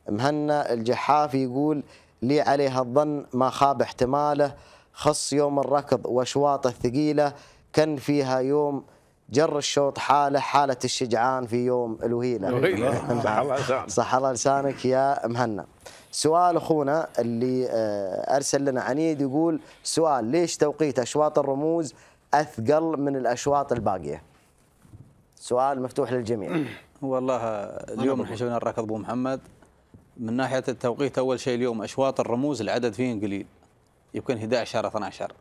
مهنا الجحافي يقول لي عليها الظن ما خاب احتماله خص يوم الركض واشواطه الثقيله كان فيها يوم جر الشوط حاله حاله الشجعان في يوم الوهيله الوهيله صح الله لسانك يا مهنا سؤال اخونا اللي آه، ارسل لنا عنيد يقول سؤال ليش توقيت اشواط الرموز اثقل من الاشواط الباقيه؟ سؤال مفتوح للجميع. والله اليوم احنا شفنا الركض ابو محمد من ناحيه التوقيت اول شيء اليوم اشواط الرموز العدد فيهم قليل يمكن 11 12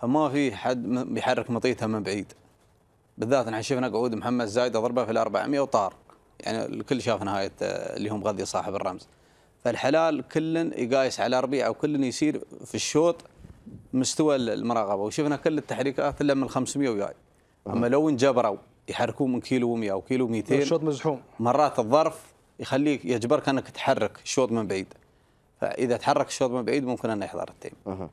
فما في حد بيحرك مطيتها من بعيد بالذات نحن شفنا قعود محمد زايد ضربه في ال 400 وطار يعني الكل شاف نهايه آه، اللي هم غذي صاحب الرمز فالحلال كل يقايس على ربيعه وكل يسير في الشوط مستوى المراقبه وشفنا كل التحريكات الا من 500 وياي اما آه. لو انجبروا يحركون من كيلو 100 وكيلو 200 الشوط مزحوم مرات الظرف يخليك يجبرك انك تحرك الشوط من بعيد فاذا تحرك الشوط من بعيد ممكن انه يحضر التيم أه.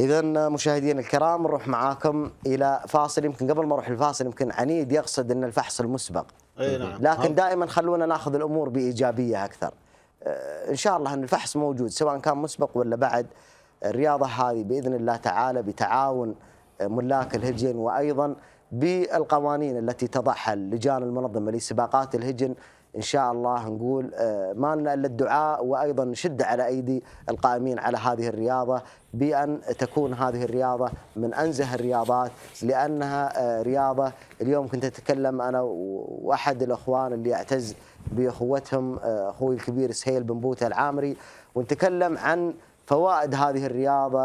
اذا مشاهدينا الكرام نروح معاكم الى فاصل يمكن قبل ما اروح الفاصل يمكن عنيد يقصد ان الفحص المسبق أي نعم. لكن دائما خلونا ناخذ الامور بايجابيه اكثر آه، ان شاء الله ان الفحص موجود سواء كان مسبق ولا بعد الرياضه هذه باذن الله تعالى بتعاون آه، ملاك الهجن وايضا بالقوانين التي تضعها اللجان المنظمه لسباقات الهجن ان شاء الله نقول آه، ما لنا الا الدعاء وايضا نشد على ايدي القائمين على هذه الرياضه بان تكون هذه الرياضه من انزه الرياضات لانها آه، رياضه اليوم كنت اتكلم انا واحد الاخوان اللي اعتز باخوتهم آه، اخوي الكبير سهيل بن بوته العامري ونتكلم عن فوائد هذه الرياضة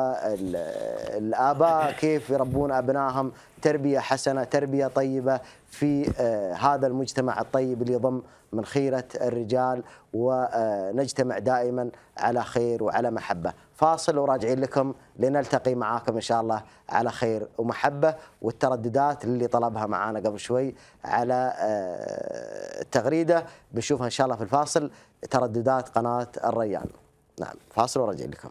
الآباء كيف يربون أبنائهم تربية حسنة تربية طيبة في آه، هذا المجتمع الطيب اللي يضم من خيرة الرجال ونجتمع آه، دائما على خير وعلى محبة فاصل وراجعين لكم لنلتقي معاكم إن شاء الله على خير ومحبة والترددات اللي طلبها معانا قبل شوي على التغريدة آه، بنشوفها إن شاء الله في الفاصل ترددات قناة الريان نعم فاصل وراجع لكم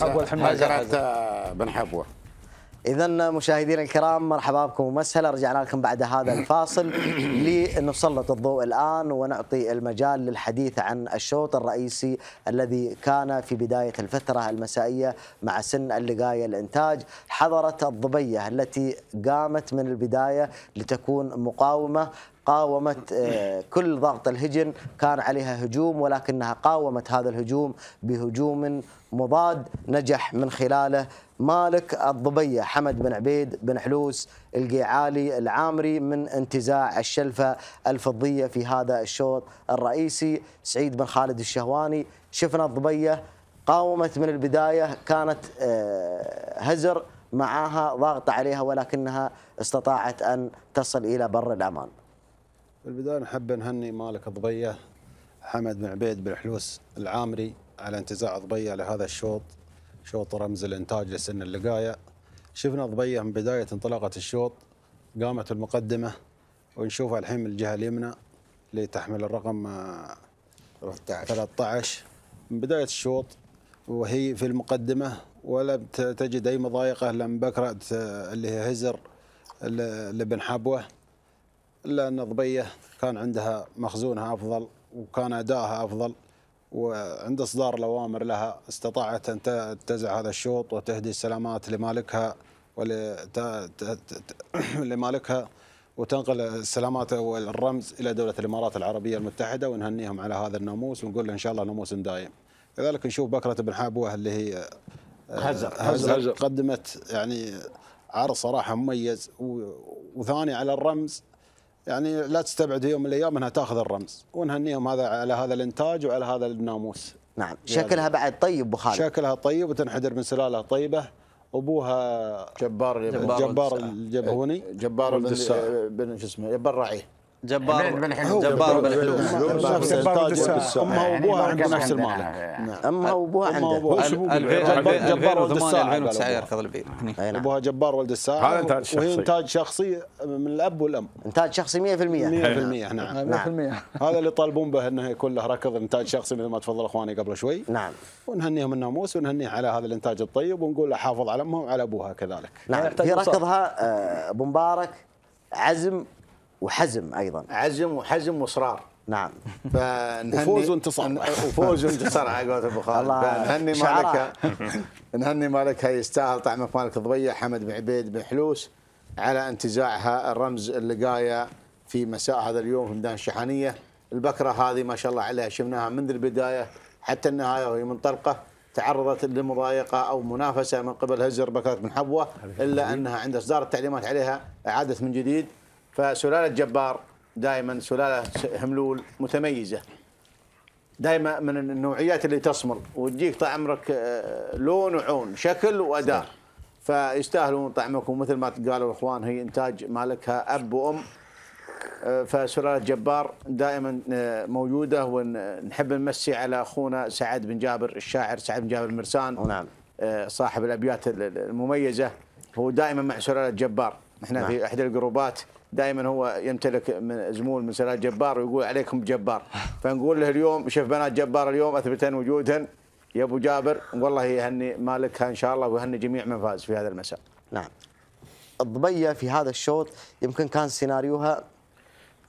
حبوه الحمد لله بن حبوه اذا مشاهدينا الكرام مرحبا بكم ومسهلا رجعنا لكم بعد هذا الفاصل لنسلط الضوء الان ونعطي المجال للحديث عن الشوط الرئيسي الذي كان في بدايه الفتره المسائيه مع سن اللقايه الانتاج حضرت الضبيه التي قامت من البدايه لتكون مقاومه قاومت آه، كل ضغط الهجن كان عليها هجوم ولكنها قاومت هذا الهجوم بهجوم مضاد نجح من خلاله مالك الضبية حمد بن عبيد بن حلوس القيعالي العامري من انتزاع الشلفة الفضية في هذا الشوط الرئيسي سعيد بن خالد الشهواني شفنا الضبية قاومت من البداية كانت آه، هزر معاها ضاغطة عليها ولكنها استطاعت أن تصل إلى بر الأمان في البداية نحب نهني مالك ضبية حمد بن عبيد بن حلوس العامري على انتزاع ضبية لهذا الشوط شوط رمز الإنتاج لسن اللقاية شفنا ضبية من بداية انطلاقة الشوط قامت المقدمة ونشوفها الحين من الجهة اليمنى اللي تحمل الرقم 13 آه، 13 من بداية الشوط وهي في المقدمة ولا تجد أي مضايقة لما بكرة آه، اللي هي هزر لبن حبوه الا ان ضبيه كان عندها مخزونها افضل وكان ادائها افضل وعند اصدار الاوامر لها استطاعت ان تنتزع هذا الشوط وتهدي السلامات لمالكها ولمالكها وتنقل السلامات والرمز الى دوله الامارات العربيه المتحده ونهنيهم على هذا الناموس ونقول ان شاء الله ناموس دايم. كذلك نشوف بكره بن حابوه اللي هي آه، هزر هزر, هزر قدمت يعني عرض صراحه مميز وثاني على الرمز يعني لا تستبعد يوم من الايام انها تاخذ الرمز ونهنيهم هذا على هذا الانتاج وعلى هذا الناموس نعم شكلها بعد طيب ابو خالد شكلها طيب وتنحدر من سلاله طيبه ابوها جبار جبار, الجبهوني جبار بن شو اسمه جبار الرعي جبار بن حلوم جبار بن حلوم جبار امه وابوها عند نفس المالك نعم. نعم. امه وابوها عنده جبار ولد الساعه 2009 يركض البير ابوها جبار ولد الساعه هذا انتاج شخصي وهي انتاج شخصي من الاب والام انتاج شخصي 100% 100% نعم 100% نعم. هذا اللي يطالبون به انه يكون له ركض انتاج شخصي مثل ما تفضل اخواني قبل شوي نعم ونهنيهم الناموس ونهنيه على هذا الانتاج الطيب ونقول له حافظ على امها وعلى ابوها كذلك نعم هي ركضها آه، ابو مبارك عزم وحزم ايضا عزم وحزم واصرار نعم وفوز وانتصار وفوز وانتصار على قولة ابو خالد نهني مالك نهني مالك هي يستاهل طعمك مالك ضبيه حمد بن عبيد بن حلوس على انتزاعها الرمز اللقايه في مساء هذا اليوم في ميدان الشحانيه البكره هذه ما شاء الله عليها شفناها منذ البدايه حتى النهايه وهي منطلقه تعرضت لمضايقه او منافسه من قبل هزر بكرة بن حبوه الا انها عند اصدار التعليمات عليها اعادت من جديد فسلاله جبار دائما سلاله هملول متميزه دائما من النوعيات اللي تصمر وتجيك طعمك آه، لون وعون شكل واداء فيستاهلون طعمك ومثل ما قالوا الاخوان هي انتاج مالكها اب وام آه، فسلاله جبار دائما آه، موجوده ونحب نمسي على اخونا سعد بن جابر الشاعر سعد بن جابر المرسان نعم صاحب الابيات المميزه هو دائما مع سلاله جبار احنا نعم. في احدى الجروبات دائما هو يمتلك من زمول من سنوات جبار ويقول عليكم جبار فنقول له اليوم شوف بنات جبار اليوم اثبتن وجودهن يا ابو جابر والله يهني مالكها ان شاء الله ويهني جميع من فاز في هذا المساء. نعم. الضبيه في هذا الشوط يمكن كان سيناريوها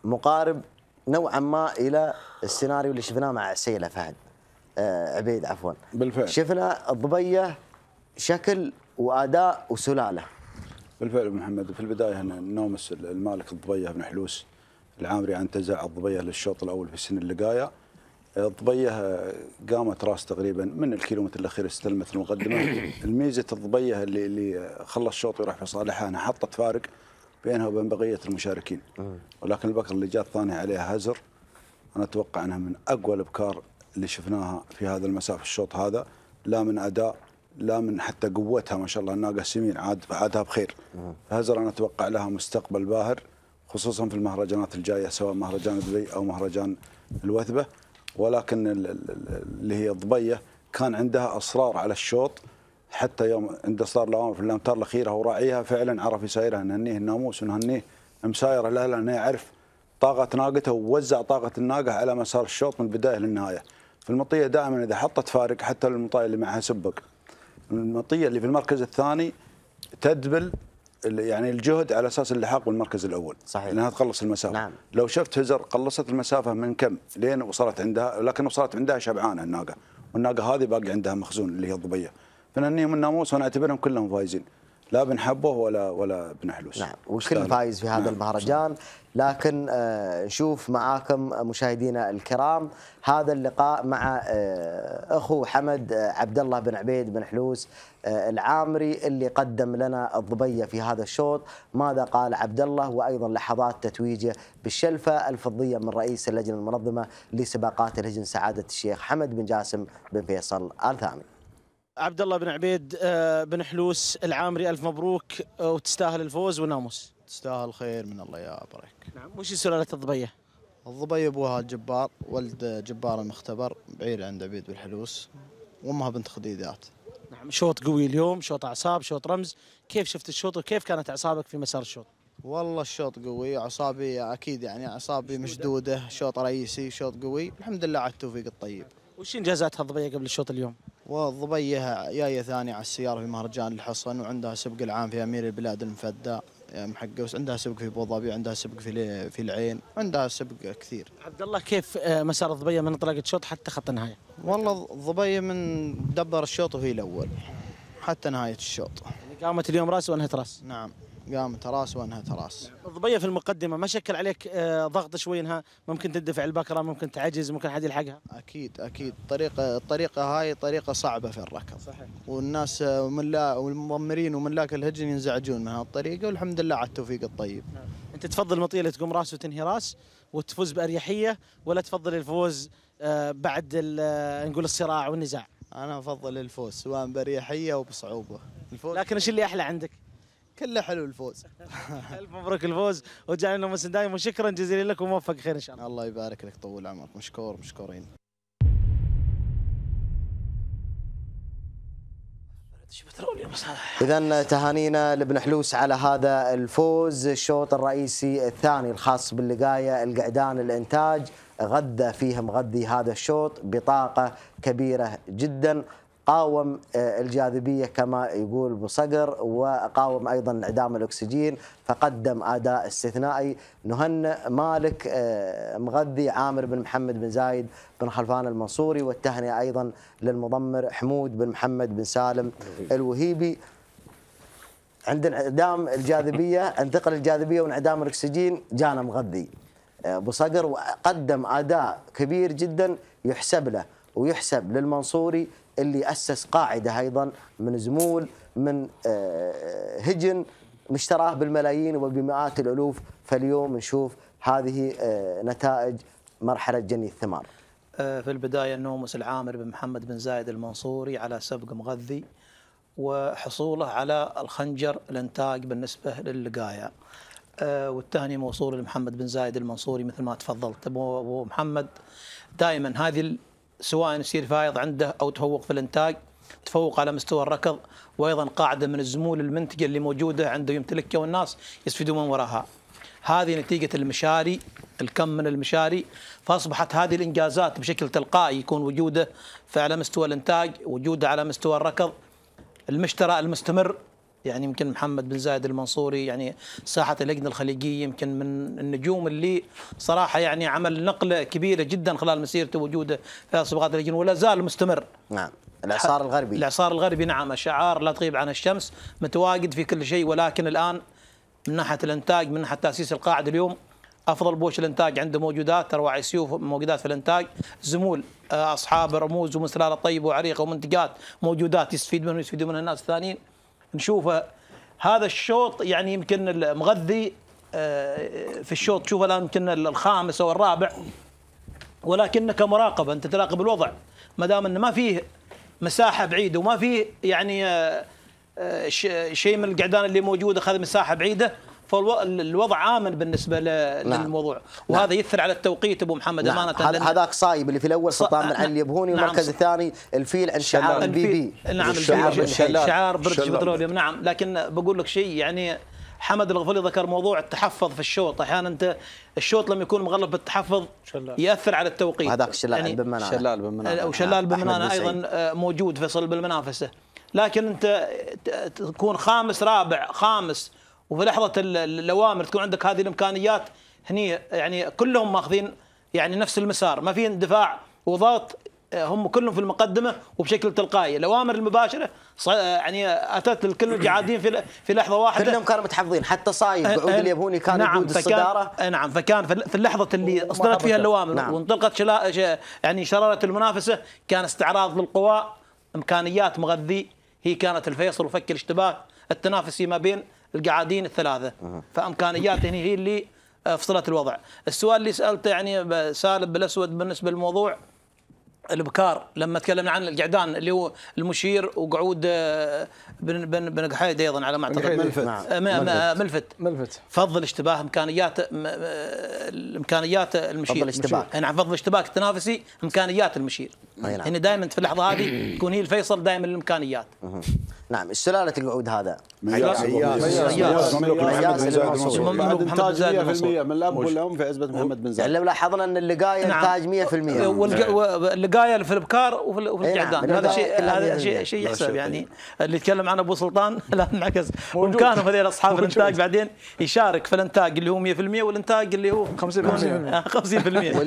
مقارب نوعا ما الى السيناريو اللي شفناه مع سيله فهد آه عبيد عفوا بالفعل شفنا الضبيه شكل واداء وسلاله بالفعل ابو محمد في البدايه نومس المالك الضبيه بن حلوس العامري عن تزع الضبيه للشوط الاول في سن اللقايا الضبيه قامت راس تقريبا من الكيلومتر الاخير استلمت المقدمه الميزه الضبيه اللي اللي خلى الشوط يروح في صالحها انها حطت فارق بينها وبين بقيه المشاركين آه. ولكن البكر اللي جات ثانيه عليها هزر انا اتوقع انها من اقوى الابكار اللي شفناها في هذا المسافه الشوط هذا لا من اداء لا من حتى قوتها ما شاء الله الناقه سمين عاد عادها بخير فهزر انا اتوقع لها مستقبل باهر خصوصا في المهرجانات الجايه سواء مهرجان دبي او مهرجان الوثبه ولكن اللي هي ضبيه كان عندها اصرار على الشوط حتى يوم عنده صار الاوامر في الامتار الاخيره وراعيها فعلا عرف يسايرها نهنيه الناموس ونهنيه مسايره لها لانه يعرف طاقه ناقته ووزع طاقه الناقه على مسار الشوط من البدايه للنهايه. في المطيه دائما اذا حطت فارق حتى المطايه اللي معها سبق المطيه اللي في المركز الثاني تدبل يعني الجهد على اساس اللحاق بالمركز الاول صحيح لانها تخلص المسافه نعم. لو شفت هزر قلصت المسافه من كم لين وصلت عندها لكن وصلت عندها شبعانه الناقه والناقه هذه باقي عندها مخزون اللي هي الضبيه فننهيهم الناموس وانا اعتبرهم كلهم فايزين لا بنحبه ولا ولا بنحلوس نعم وكل فايز في هذا نعم. المهرجان نعم. لكن نشوف آه، معاكم مشاهدينا الكرام هذا اللقاء مع آه، اخو حمد آه، عبد الله بن عبيد بن حلوس العامري اللي قدم لنا الضبيه في هذا الشوط ماذا قال عبد الله وايضا لحظات تتويجه بالشلفه الفضيه من رئيس اللجنه المنظمه لسباقات الهجن سعاده الشيخ حمد بن جاسم بن فيصل ال عبد الله بن عبيد آه، بن حلوس العامري الف مبروك آه، وتستاهل الفوز والناموس تستاهل خير من الله يا بريك نعم وش سلاله الضبيه الضبيه ابوها الجبار ولد جبار المختبر بعير عند عبيد بالحلوس وامها بنت خديدات نعم شوط قوي اليوم شوط اعصاب شوط رمز كيف شفت الشوط وكيف كانت اعصابك في مسار الشوط والله الشوط قوي اعصابي اكيد يعني اعصابي مشدوده شوط رئيسي شوط قوي الحمد لله على التوفيق الطيب وش انجازاتها الضبيه قبل الشوط اليوم؟ والضبيه جايه ثانيه على السياره في مهرجان الحصن وعندها سبق العام في امير البلاد المفدى محقوس يعني عندها سبق في ابو ظبي عندها سبق في في العين عندها سبق كثير عبد الله كيف آه، مسار الضبيه من انطلاقه الشوط حتى خط النهايه والله الضبيه من دبر الشوط وهي الاول حتى نهايه الشوط يعني قامت اليوم راس وانهت راس نعم قام تراس وانهى تراس الضبيه في المقدمه ما شكل عليك آه، ضغط شوي انها ممكن تدفع البكره ممكن تعجز ممكن حد يلحقها اكيد اكيد طريقه الطريقه هاي طريقه صعبه في الركض صحيح والناس آه، وملا والمضمرين وملاك الهجن ينزعجون من هالطريقه والحمد لله على التوفيق الطيب نعم. انت تفضل مطيله تقوم راس وتنهي راس وتفوز باريحيه ولا تفضل الفوز آه، بعد نقول الصراع والنزاع انا افضل الفوز سواء باريحيه وبصعوبه الفوز لكن ايش اللي احلى عندك كله حلو الفوز الف مبروك الفوز وجعلنا مسلم دايم وشكرا جزيلا لك وموفق خير ان شاء الله الله يبارك لك طول عمرك مشكور مشكورين إذا تهانينا لابن حلوس على هذا الفوز الشوط الرئيسي الثاني الخاص باللقاية القعدان الإنتاج غذى فيه مغذي هذا الشوط بطاقة كبيرة جدا قاوم آه، الجاذبية كما يقول بصقر وقاوم أيضا انعدام الأكسجين فقدم أداء استثنائي نهنئ مالك آه، مغذي عامر بن محمد بن زايد بن خلفان المنصوري والتهنئة أيضا للمضمر حمود بن محمد بن سالم الوهيبي عند انعدام الجاذبية انتقل الجاذبية وانعدام الأكسجين جانا مغذي آه، بصقر وقدم أداء كبير جدا يحسب له ويحسب للمنصوري اللي أسس قاعدة أيضا من زمول من آه، آه، هجن مشتراه بالملايين وبمئات الألوف فاليوم نشوف هذه آه، نتائج مرحلة جني الثمار في البداية النومس العامر بن محمد بن زايد المنصوري على سبق مغذي وحصوله على الخنجر الانتاج بالنسبة للقايا. والتهني موصول لمحمد بن زايد المنصوري مثل ما تفضلت أبو محمد دائما هذه سواء يصير فايض عنده او تفوق في الانتاج تفوق على مستوى الركض وايضا قاعده من الزمول المنتجه اللي موجوده عنده يمتلكها والناس يستفيدون من وراها. هذه نتيجه المشاري الكم من المشاري فاصبحت هذه الانجازات بشكل تلقائي يكون وجوده فعلى مستوى الانتاج، وجوده على مستوى الركض، المشترى المستمر يعني يمكن محمد بن زايد المنصوري يعني ساحه اللجنه الخليجيه يمكن من النجوم اللي صراحه يعني عمل نقله كبيره جدا خلال مسيرته وجوده في صبغات اللجنه ولا زال مستمر نعم الاعصار الغربي الاعصار الغربي نعم شعار لا تغيب عن الشمس متواجد في كل شيء ولكن الان من ناحيه الانتاج من ناحيه تاسيس القاعده اليوم افضل بوش الانتاج عنده موجودات اروع سيوف موجودات في الانتاج زمول آه، اصحاب رموز ومسلاله طيبه وعريقه ومنتجات موجودات يستفيد منهم يستفيد منها الناس الثانيين نشوفه هذا الشوط يعني يمكن مغذي آه، في الشوط تشوفه الان يمكن الخامس او الرابع ولكنك مراقب انت تراقب الوضع ما دام انه ما فيه مساحه بعيده وما فيه يعني آه، آه، شيء من القعدان اللي موجود اخذ مساحه بعيده فالوضع امن بالنسبه نعم. للموضوع نعم. وهذا نعم. يثر على التوقيت ابو محمد نعم. امانه هذاك صايب اللي في الاول سلطان بن علي اليبهوني نعم. والمركز الثاني الفيل عن شعار البي بي نعم الفيل شعار بريتش بتروليوم نعم لكن بقول لك شيء يعني حمد الغفلي ذكر موضوع التحفظ في الشوط احيانا انت الشوط لما يكون مغلف بالتحفظ شلال. ياثر على التوقيت هذاك شلال يعني بن شلال بن او شلال بن ايضا آه، موجود في صلب المنافسه لكن انت تكون خامس رابع خامس وفي لحظه الاوامر تكون عندك هذه الامكانيات هني يعني كلهم ماخذين يعني نفس المسار ما في اندفاع وضغط آه، هم كلهم في المقدمه وبشكل تلقائي الاوامر المباشره آه، يعني اتت الكل جعادين في في لحظه واحده كلهم كانوا متحفظين حتى صايد أه، بعود اليابوني كان نعم يقود الصداره نعم فكان في اللحظه اللي اصدرت فيها الاوامر نعم وانطلقت شلا يعني شراره المنافسه كان استعراض للقوى امكانيات مغذي هي كانت الفيصل وفك الاشتباك التنافسي ما بين القاعدين الثلاثه فامكانيات هنا هي اللي آه، فصلت الوضع السؤال اللي سالته يعني سالم بالاسود بالنسبه للموضوع البكار لما تكلمنا عن القعدان اللي هو المشير وقعود بن بن بن قحيد ايضا على ما اعتقد ملفت ملفت ملفت, فضل اشتباه امكانيات امكانيات المشير فضل اشتباك نعم فضل اشتباك التنافسي امكانيات المشير اي نعم. يعني دائما في اللحظه هذه تكون هي الفيصل دائما الامكانيات نعم السلالة سلاله القعود هذا؟ مياس مياس مملوك محمد بن زايد من الاب والام في عزبه محمد بن زايد لو لاحظنا ان اللقاء ينتاج 100% قايل في الابكار وفي نعم، الجعدان هذا شيء هذا شيء شيء يحسب يعني اللي يتكلم عنه ابو سلطان لا انعكس بامكانهم هذول اصحاب الانتاج بعدين يشارك في الانتاج اللي هو 100% والانتاج اللي هو 50% 50% إيه؟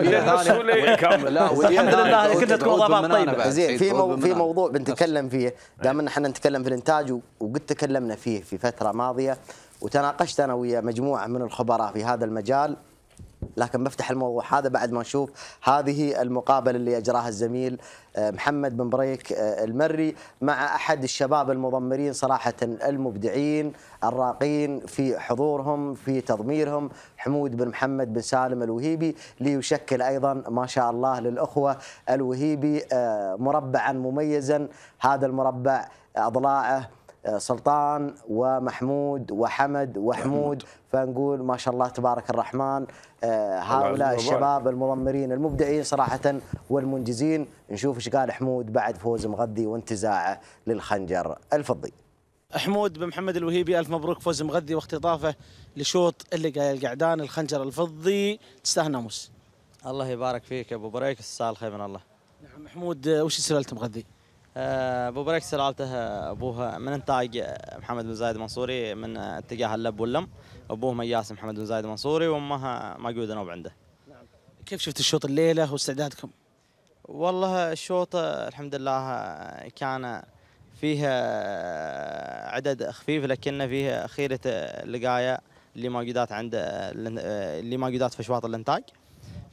الحمد لله كلها تكون اضافات طيبه زين في في موضوع بنتكلم فيه دام ان احنا نتكلم في الانتاج وقد تكلمنا فيه في فتره ماضيه وتناقشت انا ويا مجموعه من الخبراء في هذا المجال لكن بفتح الموضوع هذا بعد ما نشوف هذه المقابله اللي اجراها الزميل آه، محمد بن بريك آه، المري مع احد الشباب المضمرين صراحه المبدعين الراقين في حضورهم في تضميرهم حمود بن محمد بن سالم الوهيبي ليشكل ايضا ما شاء الله للاخوه الوهيبي آه، مربعا مميزا هذا المربع اضلاعه آه، سلطان ومحمود وحمد وحمود فنقول ما شاء الله تبارك الرحمن آه، هؤلاء الشباب المضمرين المبدعين صراحة والمنجزين نشوف ايش قال حمود بعد فوز مغذي وانتزاعه للخنجر الفضي حمود بن محمد الوهيبي الف مبروك فوز مغذي واختطافه لشوط قايل القعدان الخنجر الفضي تستاهل ناموس الله يبارك فيك يا ابو بريك السال خير من الله نعم حمود وش سلالة مغذي؟ آه، ابو بريك سلالته ابوه من انتاج محمد بن زايد المنصوري من اتجاه اللب واللم ابوه مياس محمد بن زايد المنصوري وامها موجوده نوب عنده نعم. كيف شفت الشوط الليله واستعدادكم والله الشوط الحمد لله كان فيه عدد خفيف لكن فيه اخيره اللقايه اللي موجودات عند اللي موجودات في اشواط الانتاج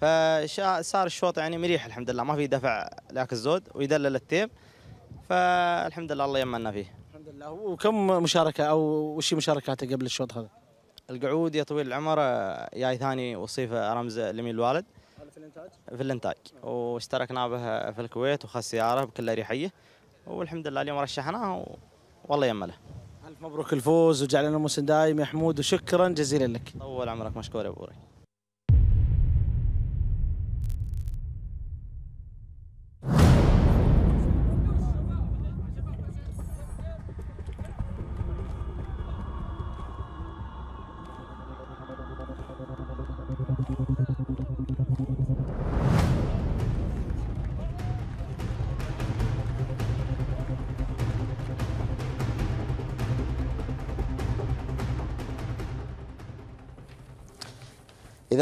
فصار الشوط يعني مريح الحمد لله ما في دفع لاك الزود ويدلل التيب فالحمد لله الله يمنا فيه الحمد لله وكم مشاركه او وش مشاركاته قبل الشوط هذا؟ القعود يا طويل العمر جاي ثاني وصيفه رمز لميل الوالد في الانتاج في الانتاج واشتركنا به في الكويت وخذ سياره بكل اريحيه والحمد لله اليوم رشحناه والله يمله الف مبروك الفوز وجعلنا موسم دايم يا حمود وشكرا جزيلا لك طول عمرك مشكور يا ابو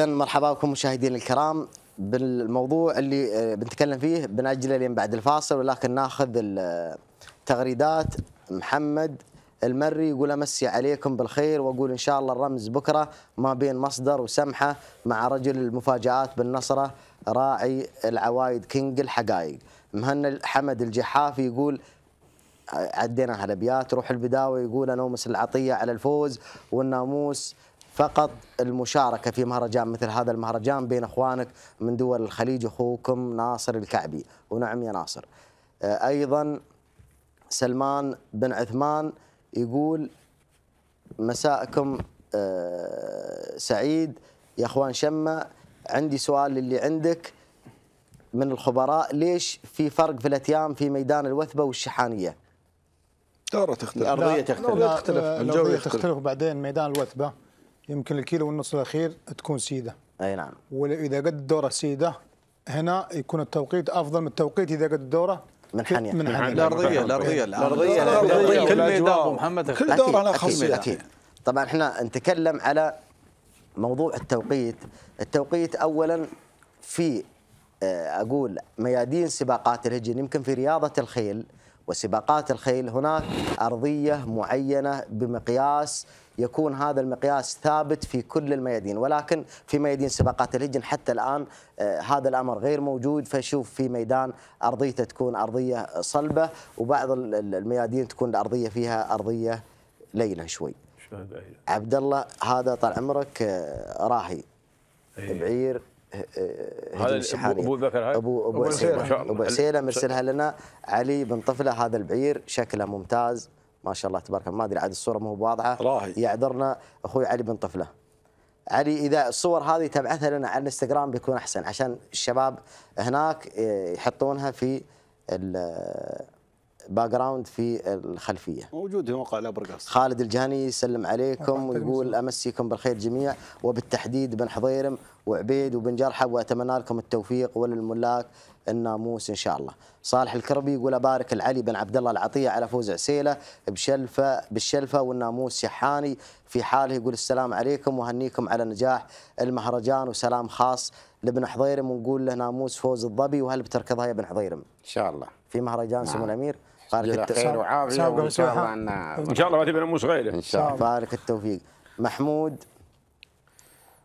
اذا مرحبا بكم مشاهدينا الكرام بالموضوع اللي آه، بنتكلم فيه بنأجله لين بعد الفاصل ولكن ناخذ التغريدات آه، محمد المري يقول امسي عليكم بالخير واقول ان شاء الله الرمز بكره ما بين مصدر وسمحه مع رجل المفاجات بالنصره راعي العوايد كينج الحقايق مهنا حمد الجحافي يقول آه، عدينا هالابيات روح البداوي يقول انومس العطيه على الفوز والناموس فقط المشاركة في مهرجان مثل هذا المهرجان بين أخوانك من دول الخليج أخوكم ناصر الكعبي ونعم يا ناصر آه، أيضا سلمان بن عثمان يقول مساءكم آه، سعيد يا اخوان شمه عندي سؤال للي عندك من الخبراء ليش في فرق في الاتيام في ميدان الوثبه والشحانيه؟ تارة تختلف الارضيه تختلف الجو يختلف, يختلف بعدين ميدان الوثبه يمكن الكيلو والنص الاخير تكون سيده اي نعم واذا قد الدوره سيده هنا يكون التوقيت افضل من التوقيت اذا قد الدوره منحنيه من الارضيه الارضيه الارضيه الارضيه كل ميدان محمد كل دوره لها خاصيه اكيد طبعا احنا نتكلم على موضوع التوقيت التوقيت اولا في آه، اقول ميادين سباقات الهجن يمكن في رياضه الخيل وسباقات الخيل هناك ارضيه معينه بمقياس يكون هذا المقياس ثابت في كل الميادين ولكن في ميادين سباقات الهجن حتى الآن آه، هذا الأمر غير موجود فشوف في ميدان أرضيته تكون أرضية صلبة وبعض الميادين تكون الأرضية فيها أرضية لينة شوي عبد الله هذا طال عمرك آه، راهي إيه. بعير آه، هذا ابو ذكر ابو ابو عسيله ابو سيله مرسلها لنا علي بن طفله هذا البعير شكله ممتاز ما شاء الله تبارك الله ما ادري عاد الصوره مو هو واضحه راهي يعذرنا اخوي علي بن طفله علي اذا الصور هذه تبعثها لنا على الانستغرام بيكون احسن عشان الشباب هناك يحطونها في الباك جراوند في الخلفيه موجود في موقع الابرقاص خالد الجهني يسلم عليكم ويقول امسيكم بالخير جميع وبالتحديد بن حضيرم وعبيد وبن جرحب واتمنى لكم التوفيق وللملاك الناموس ان شاء الله. صالح الكربي يقول ابارك العلي بن عبد الله العطيه على فوز عسيله بشلفه بالشلفه والناموس شحاني في حاله يقول السلام عليكم وهنيكم على نجاح المهرجان وسلام خاص لابن حضيرم ونقول له ناموس فوز الظبي وهل بتركضها يا ابن حضيرم؟ ان شاء الله. في مهرجان سمو نعم. الامير بارك التوفيق شاء الله ان ان شاء الله ما تبي ناموس غيره ان شاء الله بارك التوفيق محمود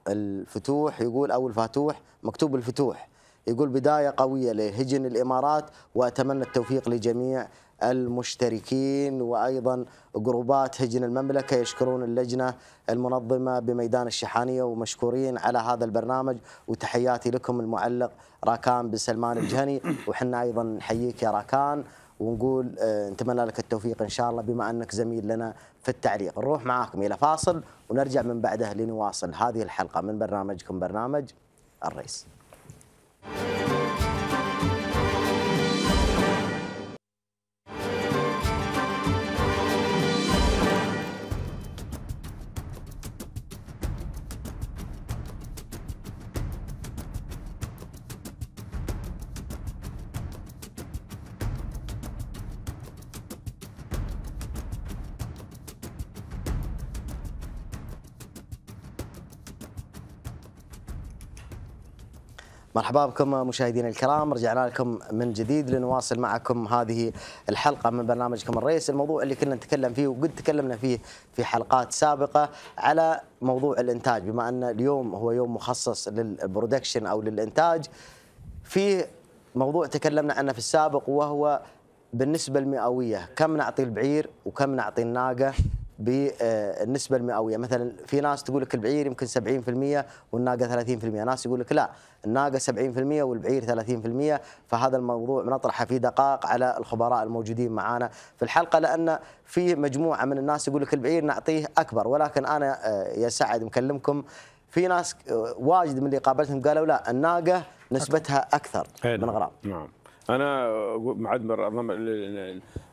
الفتوح يقول أو الفاتوح مكتوب الفتوح يقول بداية قوية لهجن الإمارات وأتمنى التوفيق لجميع المشتركين وأيضا جروبات هجن المملكة يشكرون اللجنة المنظمة بميدان الشحانية ومشكورين على هذا البرنامج وتحياتي لكم المعلق راكان بن سلمان الجهني وحنا أيضا نحييك يا راكان ونقول آه، نتمنى لك التوفيق ان شاء الله بما انك زميل لنا في التعليق نروح معاكم الى فاصل ونرجع من بعده لنواصل هذه الحلقه من برنامجكم برنامج الرئيس مرحبا بكم مشاهدينا الكرام رجعنا لكم من جديد لنواصل معكم هذه الحلقة من برنامجكم الرئيس الموضوع اللي كنا نتكلم فيه وقد تكلمنا فيه في حلقات سابقة على موضوع الإنتاج بما أن اليوم هو يوم مخصص للبرودكشن أو للإنتاج في موضوع تكلمنا عنه في السابق وهو بالنسبة المئوية كم نعطي البعير وكم نعطي الناقة بالنسبة المئوية مثلا في ناس تقول لك البعير يمكن 70% والناقة 30% ناس يقول لك لا الناقه 70% والبعير 30% فهذا الموضوع بنطرحه في دقائق على الخبراء الموجودين معنا في الحلقه لان في مجموعه من الناس يقول لك البعير نعطيه اكبر ولكن انا آه، يا سعد مكلمكم في ناس آه، واجد من اللي قابلتهم قالوا لا الناقه نسبتها اكثر من غرام نعم انا معدمر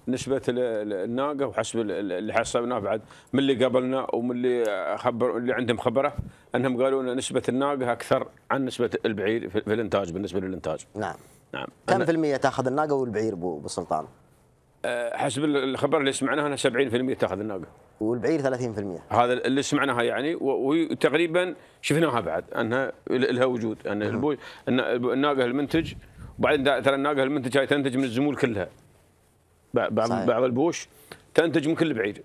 نسبه الناقه وحسب اللي حسبناه بعد من اللي قبلنا ومن اللي خبر اللي عندهم خبره انهم قالوا ان نسبه الناقه اكثر عن نسبه البعير في الانتاج بالنسبه للانتاج. نعم. نعم. كم في المية تاخذ الناقه والبعير ابو سلطان؟ أه، حسب الخبر اللي سمعناه انها 70% تاخذ الناقه. والبعير 30%. هذا اللي سمعناها يعني وتقريبا شفناها بعد انها لها وجود نعم. ان الناقه المنتج وبعدين ترى الناقه المنتج هاي تنتج من الزمول كلها. بعض البوش تنتج من كل بعيد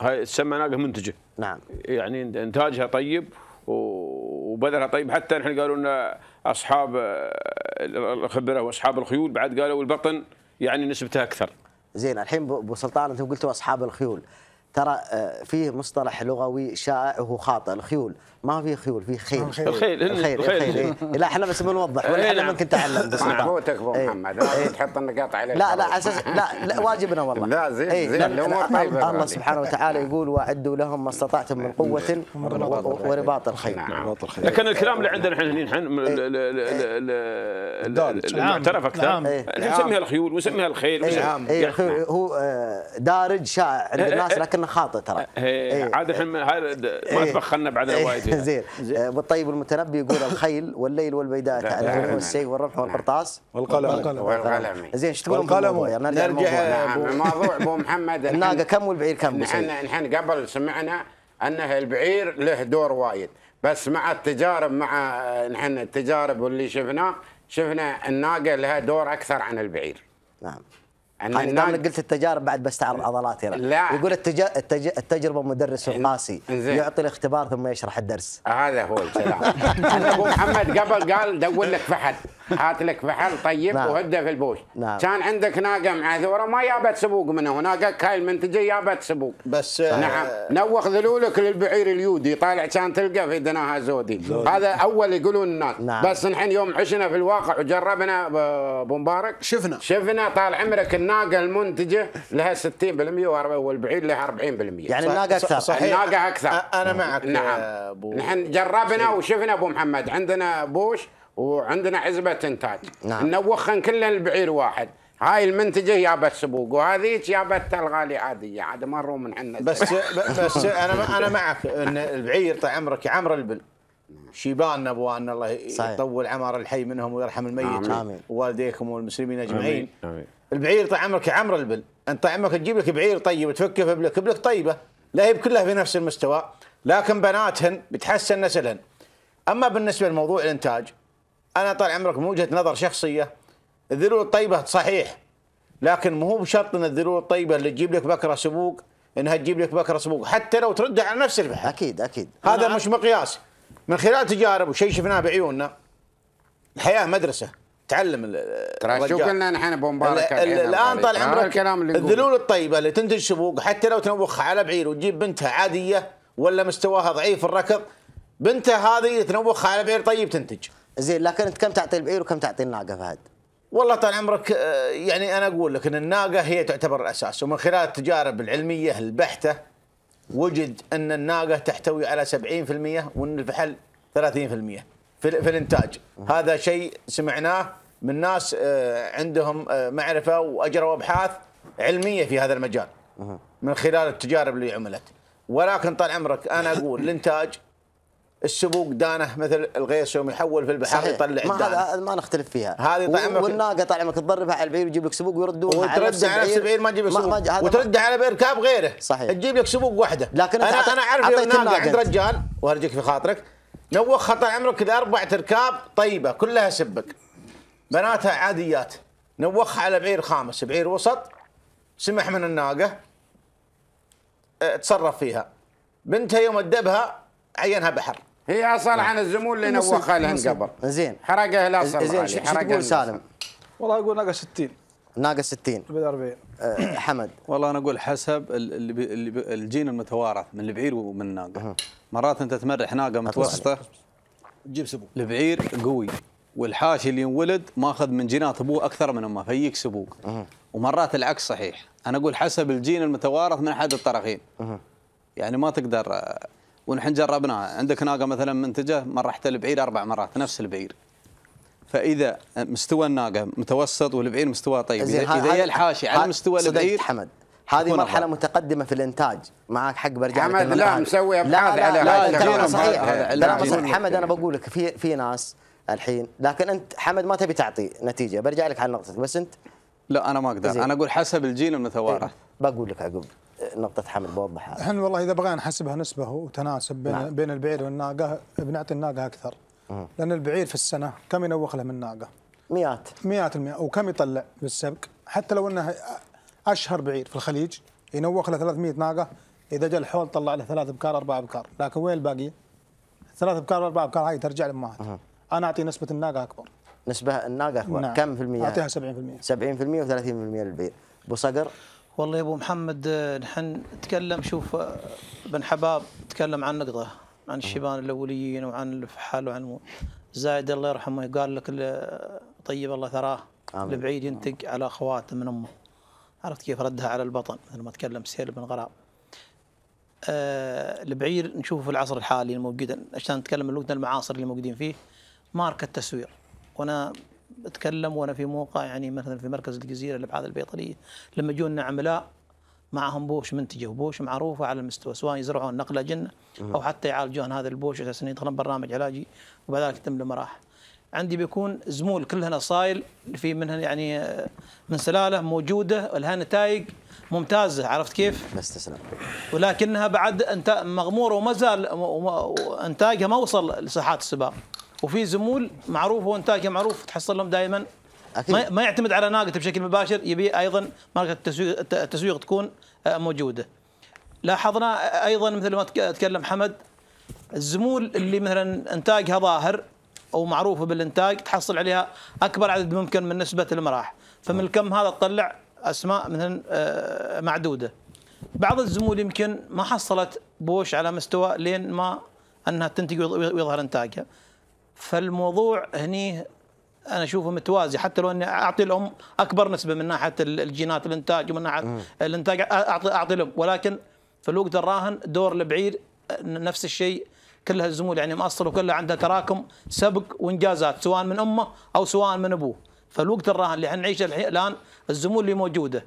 هاي تسمى ناقه منتجه نعم يعني انتاجها طيب وبذرها طيب حتى نحن قالوا لنا اصحاب الخبره واصحاب الخيول بعد قالوا البطن يعني نسبتها اكثر زين الحين ابو سلطان انتم قلتوا اصحاب الخيول ترى آه، فيه مصطلح لغوي شائع وهو خاطئ الخيول ما في خيول في خيل الخيل الخيل الخيل, الخيل. إيه. لا احنا بس بنوضح ولا إيه، احنا نعم. ممكن تعلم بس محبوتك نعم. نعم. ابو إيه. محمد إيه. تحط النقاط عليه لا لا اساس لا, لا واجبنا والله لا زين إيه. زين الامور طيبه الله سبحانه وتعالى يقول واعدوا لهم ما استطعتم من قوه ورباط الخيل لكن الكلام اللي عندنا الحين الحين إيه. المعترف اكثر نسميها الخيول ونسميها الخيل يعني- هو آه، دارج شائع عند الناس لكن انا خاطئ ترى إيه، إيه، إيه. عاد احنا ما تبخلنا بعد الوايد يعني. زين آه، ابو الطيب المتنبي يقول الخيل والليل والبيداء تعلمون والسيف والربح والقرطاس والقلم والقلم زين ايش تقول القلم نرجع موضوع ابو محمد الناقه كم والبعير كم احنا نحن قبل سمعنا ان البعير له دور وايد بس مع التجارب مع آه، نحن التجارب واللي شفناه شفنا الناقه لها دور اكثر عن البعير نعم أنا يعني قلت التجارب بعد بستعرض عضلاتي يعني. لا. يقول التج... التج... التجربه مدرس قاسي يعطي الاختبار ثم يشرح الدرس هذا هو الكلام ابو محمد قبل قال دور لك فحل هات لك فحل طيب نعم. وهده في البوش نعم. كان عندك ناقه معذوره ما جابت سبوق منه ناقك هاي المنتجه جابت سبوق بس نعم آه نوخ ذلولك للبعير اليودي طالع كان تلقى في دناها زودي زود. هذا اول يقولون الناس نعم. بس الحين يوم عشنا في الواقع وجربنا ابو مبارك شفنا شفنا طال عمرك الناقه المنتجه لها 60% والبعير لها 40% يعني الناقه اكثر صحيح الناقه اكثر انا معك نعم نحن جربنا وشفنا ابو محمد عندنا بوش وعندنا عزبة انتاج نعم. نوخن كلنا البعير واحد هاي المنتجه يابت سبوق وهذيك يابت الغالي عاديه عاد مروا من عندنا بس بس انا انا معك ان البعير طال طيب عمرك عمر البل شيبان نبوا ان الله يطول عمر الحي منهم ويرحم الميت آمين. ووالديكم والمسلمين اجمعين آمين. آمين. البعير طال طيب عمرك عمر البل انت طال طيب عمرك تجيب لك بعير طيب تفكه بلك بلك طيبه لا هي كلها في نفس المستوى لكن بناتهن بتحسن نسلهن اما بالنسبه لموضوع الانتاج انا طال عمرك من وجهه نظر شخصيه الذلول الطيبه صحيح لكن مو بشرط ان الذلول الطيبه اللي تجيب لك بكره سبوق انها تجيب لك بكره سبوق حتى لو ترد على نفس البحر اكيد اكيد هذا مش مقياس من خلال تجارب وشيء شفناه بعيوننا الحياه مدرسه تعلم ترى شو قلنا نحن مبارك يعني الان طال عمرك الذلول الطيبه اللي تنتج سبوق حتى لو تنوخها على بعير وتجيب بنتها عاديه ولا مستواها ضعيف الركض بنتها هذه تنوخها على بعير طيب تنتج زين لكن انت كم تعطي البعير وكم تعطي الناقه فهد؟ والله طال عمرك آه، يعني انا اقول لك ان الناقه هي تعتبر الاساس ومن خلال التجارب العلميه البحته وجد ان الناقه تحتوي على 70% وان الفحل 30% في, في الانتاج هذا شيء سمعناه من ناس آه، عندهم آه، معرفه واجروا ابحاث علميه في هذا المجال من خلال التجارب اللي عملت ولكن طال عمرك انا اقول الانتاج السبوق دانه مثل الغيص يوم يحول في البحر صحيح. يطلع ما هذا ما نختلف فيها هذه طعمك والناقه طعمك تضربها على البعير ويجيب لك سبوق ويردون على نفس البعير ما تجيب سبوق ما وترد على بئر كاب غيره صحيح تجيب لك سبوق واحده لكن انا انا اعرف الناقه عند رجال وارجيك في خاطرك نوخها طال عمرك كذا اربع تركاب طيبه كلها سبك بناتها عاديات نوخها على بعير خامس بعير وسط سمح من الناقه أه، تصرف فيها بنتها يوم ادبها عينها بحر هي اصلا نعم. عن الزمول اللي نوخها لهن قبل زين حرقه لا صلح زين شو تقول سالم؟ والله اقول ناقص 60 ناقص 60 بدل 40 حمد والله انا اقول حسب اللي الجين المتوارث من البعير ومن الناقه مرات انت تمرح ناقه متوسطه تجيب سبوق البعير قوي والحاشي اللي ينولد ماخذ من جينات ابوه اكثر من امه فيك سبوق ومرات العكس صحيح انا اقول حسب الجين المتوارث من احد الطرفين يعني ما تقدر ونحن جربناها عندك ناقه مثلا منتجه مرحت البعير اربع مرات نفس البعير فاذا مستوى الناقه متوسط والبعير مستوى طيب اذا هي الحاشي على مستوى البعير حمد هذه مرحلة أفضل. متقدمة في الإنتاج معك حق برجع حمد لا مسوي أبحاث على لا لا لا صحيح حمد أنا بقول لك في في ناس الحين لكن أنت حمد ما تبي تعطي نتيجة برجع لك على نقطتك بس أنت لا أنا ما أقدر أنا أقول حسب الجيل المتوارث إيه، بقول لك عقب نقطه حمل بوضحها احنا والله اذا بغينا نحسبها نسبه وتناسب بين نعم. بين البعير والناقه بنعطي الناقه اكثر مم. لان البعير في السنه كم ينوخ له من ناقه؟ مئات مئات المئات وكم يطلع بالسبق حتى لو انه اشهر بعير في الخليج ينوخ له 300 ناقه اذا جاء الحول طلع له ثلاث ابكار اربع ابكار لكن وين الباقي؟ ثلاث ابكار اربع ابكار هاي ترجع لامهات انا اعطي نسبه الناقه اكبر نسبه الناقه اكبر نعم. كم في المية؟ اعطيها 70% 70% و30% للبعير ابو صقر والله يا ابو محمد نحن نتكلم شوف بن حباب تكلم عن نقطه عن الشيبان الاوليين وعن الفحال وعن زايد الله يرحمه قال لك طيب الله ثراه البعيد ينتج على اخواته من امه عرفت كيف ردها على البطن مثل ما تكلم سهيل بن غراب آه البعير نشوفه في العصر الحالي الموجود عشان نتكلم الوقت المعاصر اللي موجودين فيه ماركة تسوير وانا اتكلم وانا في موقع يعني مثلا في مركز الجزيره الابحاث البيطريه لما جونا عملاء معهم بوش منتجه وبوش معروفه على المستوى سواء يزرعون نقله جنه او حتى يعالجون هذا البوش اساسا يدخلون برنامج علاجي وبعد ذلك يتم له عندي بيكون زمول كلهن صايل في منها يعني آه، من سلاله موجوده لها نتائج ممتازه عرفت كيف؟ ما استسلم ولكنها بعد انت مغموره وما زال انتاجها ما وصل لساحات السباق. وفي زمول معروف هو انتاجه معروف تحصل لهم دائما أكيد. ما يعتمد على ناقته بشكل مباشر يبي ايضا ماركه التسويق التسويق تكون آه، موجوده لاحظنا آه، ايضا مثل ما تكلم حمد الزمول اللي مثلا انتاجها ظاهر او معروفه بالانتاج تحصل عليها اكبر عدد ممكن من نسبه المراح فمن نعم. الكم هذا تطلع اسماء مثلا آه، معدوده بعض الزمول يمكن ما حصلت بوش على مستوى لين ما انها تنتج ويظهر انتاجها فالموضوع هني انا اشوفه متوازي حتى لو اني اعطي الام اكبر نسبه من ناحيه الجينات الانتاج ومن ناحيه الانتاج اعطي اعطي الام ولكن في الوقت الراهن دور البعير نفس الشيء كلها الزمول يعني مأصل وكلها عندها تراكم سبق وانجازات سواء من امه او سواء من ابوه فالوقت الراهن اللي احنا نعيشه الان الزمول اللي موجوده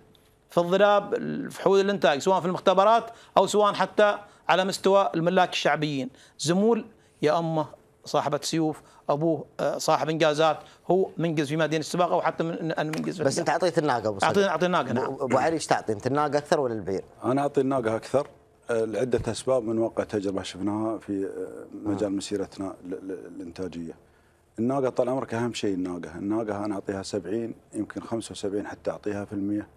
في الضراب في حول الانتاج سواء في المختبرات او سواء حتى على مستوى الملاك الشعبيين زمول يا امه صاحبة سيوف أبوه آه، صاحب إنجازات هو منجز في مدينة السباق أو حتى من أن منجز بس أنت أعطيت الناقة أبو أعطينا أعطي الناقة نعم أبو علي إيش تعطي أنت الناقة أكثر ولا البعير؟ أنا أعطي الناقة أكثر آه، لعدة أسباب من واقع تجربة شفناها في آه، مجال مسيرتنا الإنتاجية الناقة طال عمرك أهم شيء الناقة الناقة أنا أعطيها 70 يمكن 75 حتى أعطيها في المية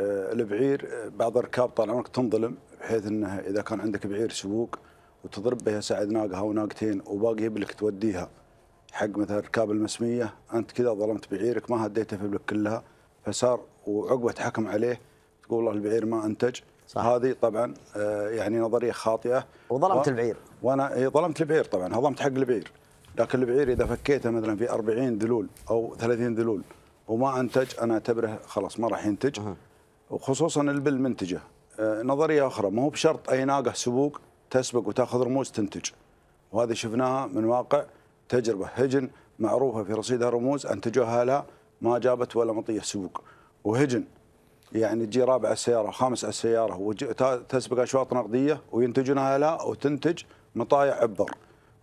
البعير بعض الركاب طال عمرك تنظلم بحيث انه اذا كان عندك بعير سبوق وتضرب بها سعد ناقه او ناقتين وباقي يبلك توديها حق مثلا ركاب المسميه انت كذا ظلمت بعيرك ما هديته في بلك كلها فصار وعقبه حكم عليه تقول والله البعير ما انتج صح. هذه طبعا آه، يعني نظريه خاطئه وظلمت و... البعير وانا ظلمت البعير طبعا هضمت حق البعير لكن البعير اذا فكيته مثلا في 40 ذلول او 30 ذلول وما انتج انا اعتبره خلاص ما راح ينتج وخصوصا البل منتجه آه، نظريه اخرى ما هو بشرط اي ناقه سبوق تسبق وتاخذ رموز تنتج وهذه شفناها من واقع تجربة هجن معروفة في رصيدها رموز أنتجوها لا ما جابت ولا مطية سوق وهجن يعني تجي رابع السيارة خامس السيارة وتسبق أشواط نقدية وينتجونها لا وتنتج مطايع عبر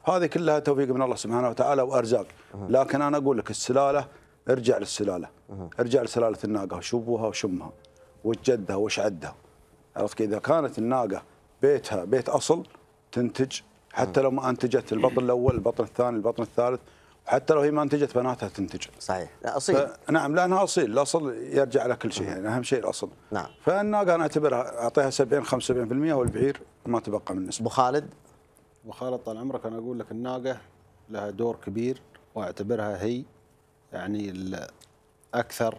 هذه كلها توفيق من الله سبحانه وتعالى وأرزاق لكن أنا أقول لك السلالة ارجع للسلالة ارجع لسلالة الناقة شوفوها وشمها وش جدها وش عدها عرفت إذا كانت الناقة بيتها بيت اصل تنتج حتى لو ما انتجت البطن الاول البطن الثاني البطن الثالث وحتى لو هي ما انتجت بناتها تنتج صحيح لا اصيل نعم لانها اصيل الاصل يرجع على كل شيء يعني اهم شيء الاصل نعم فالناقه انا اعتبرها اعطيها 70 75% والبعير ما تبقى من نسبه ابو خالد ابو خالد طال عمرك انا اقول لك الناقه لها دور كبير واعتبرها هي يعني الاكثر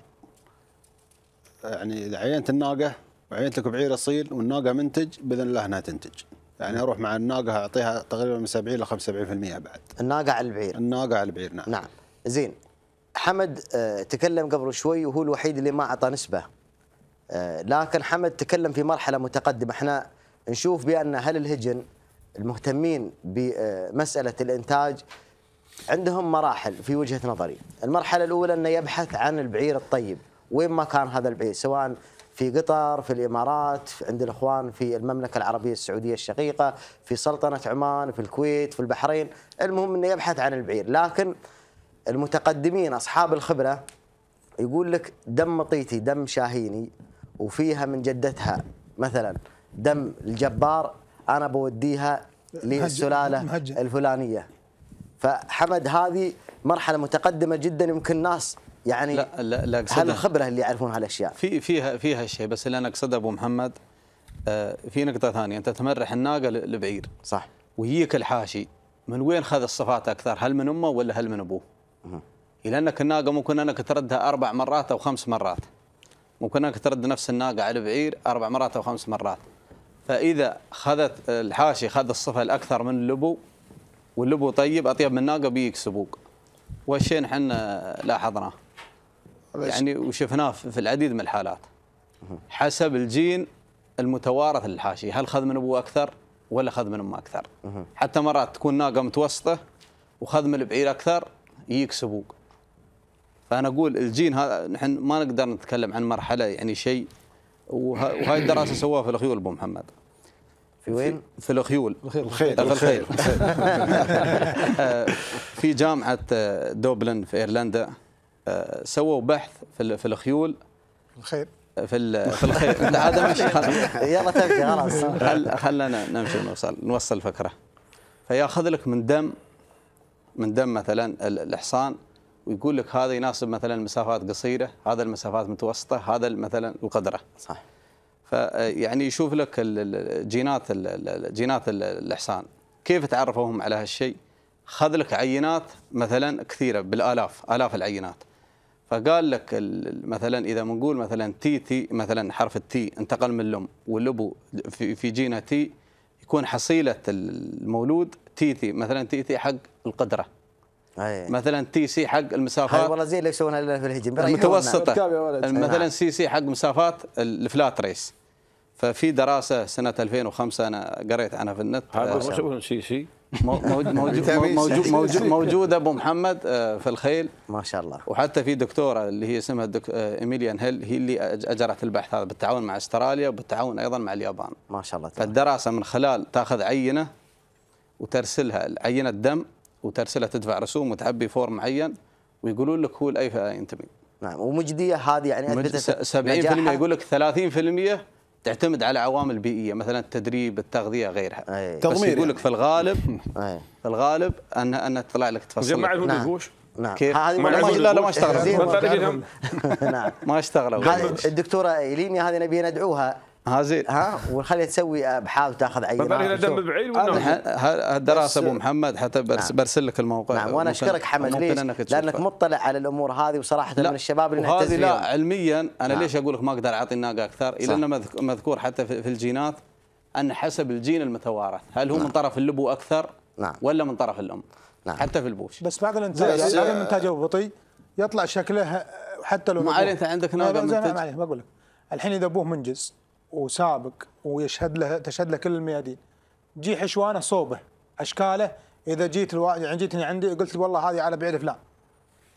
يعني اذا عينت الناقه وعينت لك بعير اصيل والناقه منتج باذن الله انها تنتج يعني اروح مع الناقه اعطيها تقريبا من 70 ل 75% بعد الناقه على البعير الناقه على البعير نعم نعم زين حمد آه، تكلم قبل شوي وهو الوحيد اللي ما اعطى نسبه آه، لكن حمد تكلم في مرحله متقدمه احنا نشوف بان اهل الهجن المهتمين بمساله الانتاج عندهم مراحل في وجهه نظري، المرحله الاولى انه يبحث عن البعير الطيب، وين ما كان هذا البعير سواء في قطر في الامارات عند الاخوان في المملكه العربيه السعوديه الشقيقه في سلطنه عمان في الكويت في البحرين المهم انه يبحث عن البعير لكن المتقدمين اصحاب الخبره يقول لك دم مطيتي دم شاهيني وفيها من جدتها مثلا دم الجبار انا بوديها للسلاله الفلانيه فحمد هذه مرحله متقدمه جدا يمكن ناس يعني لا لا, لا هذا الخبره اللي يعرفون هالاشياء في فيها فيها شيء بس اللي انا اقصده ابو محمد آه، في نقطه ثانيه انت تمرح الناقه لبعير صح ويجيك الحاشي من وين خذ الصفات اكثر هل من امه ولا هل من ابوه؟ الى انك الناقه ممكن انك تردها اربع مرات او خمس مرات ممكن انك ترد نفس الناقه على البعير اربع مرات او خمس مرات فاذا خذت الحاشي خذ الصفه الاكثر من اللبو واللبو طيب اطيب من ناقه بيك سبوق والشيء احنا آه، لاحظناه يعني وشفناه في العديد من الحالات حسب الجين المتوارث للحاشيه هل خذ من ابوه اكثر ولا خذ من امه اكثر حتى مرات تكون ناقه متوسطه وخذ من البعير اكثر يجيك سبوق فانا اقول الجين هذا نحن ما نقدر نتكلم عن مرحله يعني شيء وهاي الدراسه سواها في الخيول ابو محمد في وين؟ في الخيول الخيل الخيل في آه، جامعه آه، دوبلن في ايرلندا آه، سووا بحث في, في الخيول الخير آه، في في الخير انت عاد ماشي يلا تمشي خلاص خل خلنا نمشي نوصل نوصل الفكره فياخذ لك من دم من دم مثلا الحصان ويقول لك هذا يناسب مثلا مسافات قصيره هذا المسافات متوسطه هذا مثلا القدره صح فيعني يشوف لك الجينات جينات الحصان كيف تعرفوهم على هالشيء خذ لك عينات مثلا كثيره بالالاف الاف العينات فقال لك مثلا اذا بنقول مثلا تي تي مثلا حرف التي انتقل من الام والابو في, في جينا تي يكون حصيله المولود تي تي مثلا تي تي حق القدره أيه. مثلا تي سي حق المسافات والله زين اللي يسوونها في الهجم المتوسطه مثلا سي نعم. سي حق مسافات الفلات ريس ففي دراسه سنه 2005 انا قريت عنها في النت هذا سي آه، سي موجود موجود موجود موجوده ابو محمد آه، في الخيل ما شاء الله وحتى في دكتوره اللي هي اسمها الدك... آه، ايميليان هيل هي اللي اجرت البحث هذا بالتعاون مع استراليا وبالتعاون ايضا مع اليابان ما شاء الله فالدراسه من خلال تاخذ عينه وترسلها عينه دم وترسلها تدفع رسوم وتعبي فورم معين ويقولون لك هو لاي فئه ينتمي نعم ومجديه هذه يعني 70% يقول لك 30% تعتمد على عوامل بيئيه مثلا التدريب التغذيه غيرها أي. بس يقول لك يعني. في الغالب أي. في الغالب ان ان تطلع لك تفصل جمع الولد نعم. نعم كيف؟ هذه ما لا ما اشتغلوا نعم ما اشتغلوا الدكتوره ايلينيا هذه نبي ندعوها ها زين ها وخليها تسوي ابحاث آه، وتاخذ عينات ببرهن دم بعين الدراسه آه، ابو محمد حتى نعم. برسل, لك الموقع نعم وانا اشكرك حمد ليش؟ لانك مطلع على الامور هذه وصراحه لا. من الشباب اللي هذه لا علميا انا نعم. ليش اقول لك ما اقدر اعطي الناقه اكثر؟ الا انه مذكور حتى في الجينات ان حسب الجين المتوارث، هل هو نعم. من طرف الابو اكثر؟ نعم ولا من طرف الام؟ نعم حتى في البوش بس بعد الانتاج بعد يعني الانتاج ابو بطيء يطلع شكله حتى لو ما عليه انت عندك ناقه ما عليه بقول لك الحين اذا ابوه منجز وسابق ويشهد له تشهد له كل الميادين جي حشوانه صوبه اشكاله اذا جيت الوا... يعني جيتني عندي قلت والله هذه على بعيد فلان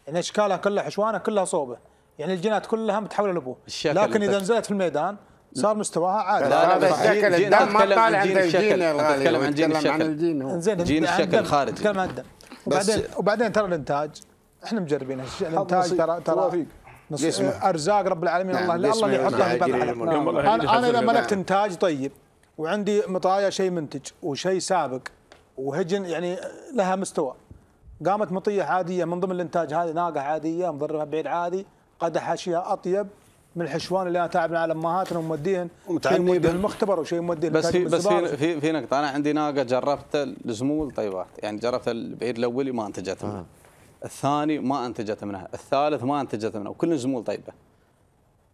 يعني اشكالها كلها حشوانه كلها صوبه يعني الجينات كلها متحوله لابوه لكن اذا نزلت في الميدان صار مستواها عادي لا لا الشكل الدم ما طالع عند الجين الغالي لا عن لا لا لا لا زين جين الشكل لا لا عن الدم وبعدين وبعدين ترى الانتاج احنا مجربين الانتاج ترى ترى آه، ارزاق رب العالمين نعم الله الله اللي يحطها في باب نعم. انا اذا ملكت انتاج طيب وعندي مطايا شيء منتج وشيء سابق وهجن يعني لها مستوى قامت مطيه عاديه من ضمن الانتاج هذه ناقه عاديه مضربها بعيد عادي قدح اشياء اطيب من الحشوان اللي انا تعب على امهاتنا وموديهن شيء موديه المختبر وشيء موديه بس في بس في, في في نقطه انا عندي ناقه جربت الزمول طيبات يعني جربت البعير الاولي ما انتجت آه. الثاني ما انتجت منها الثالث ما انتجت منها وكل الزمول طيبه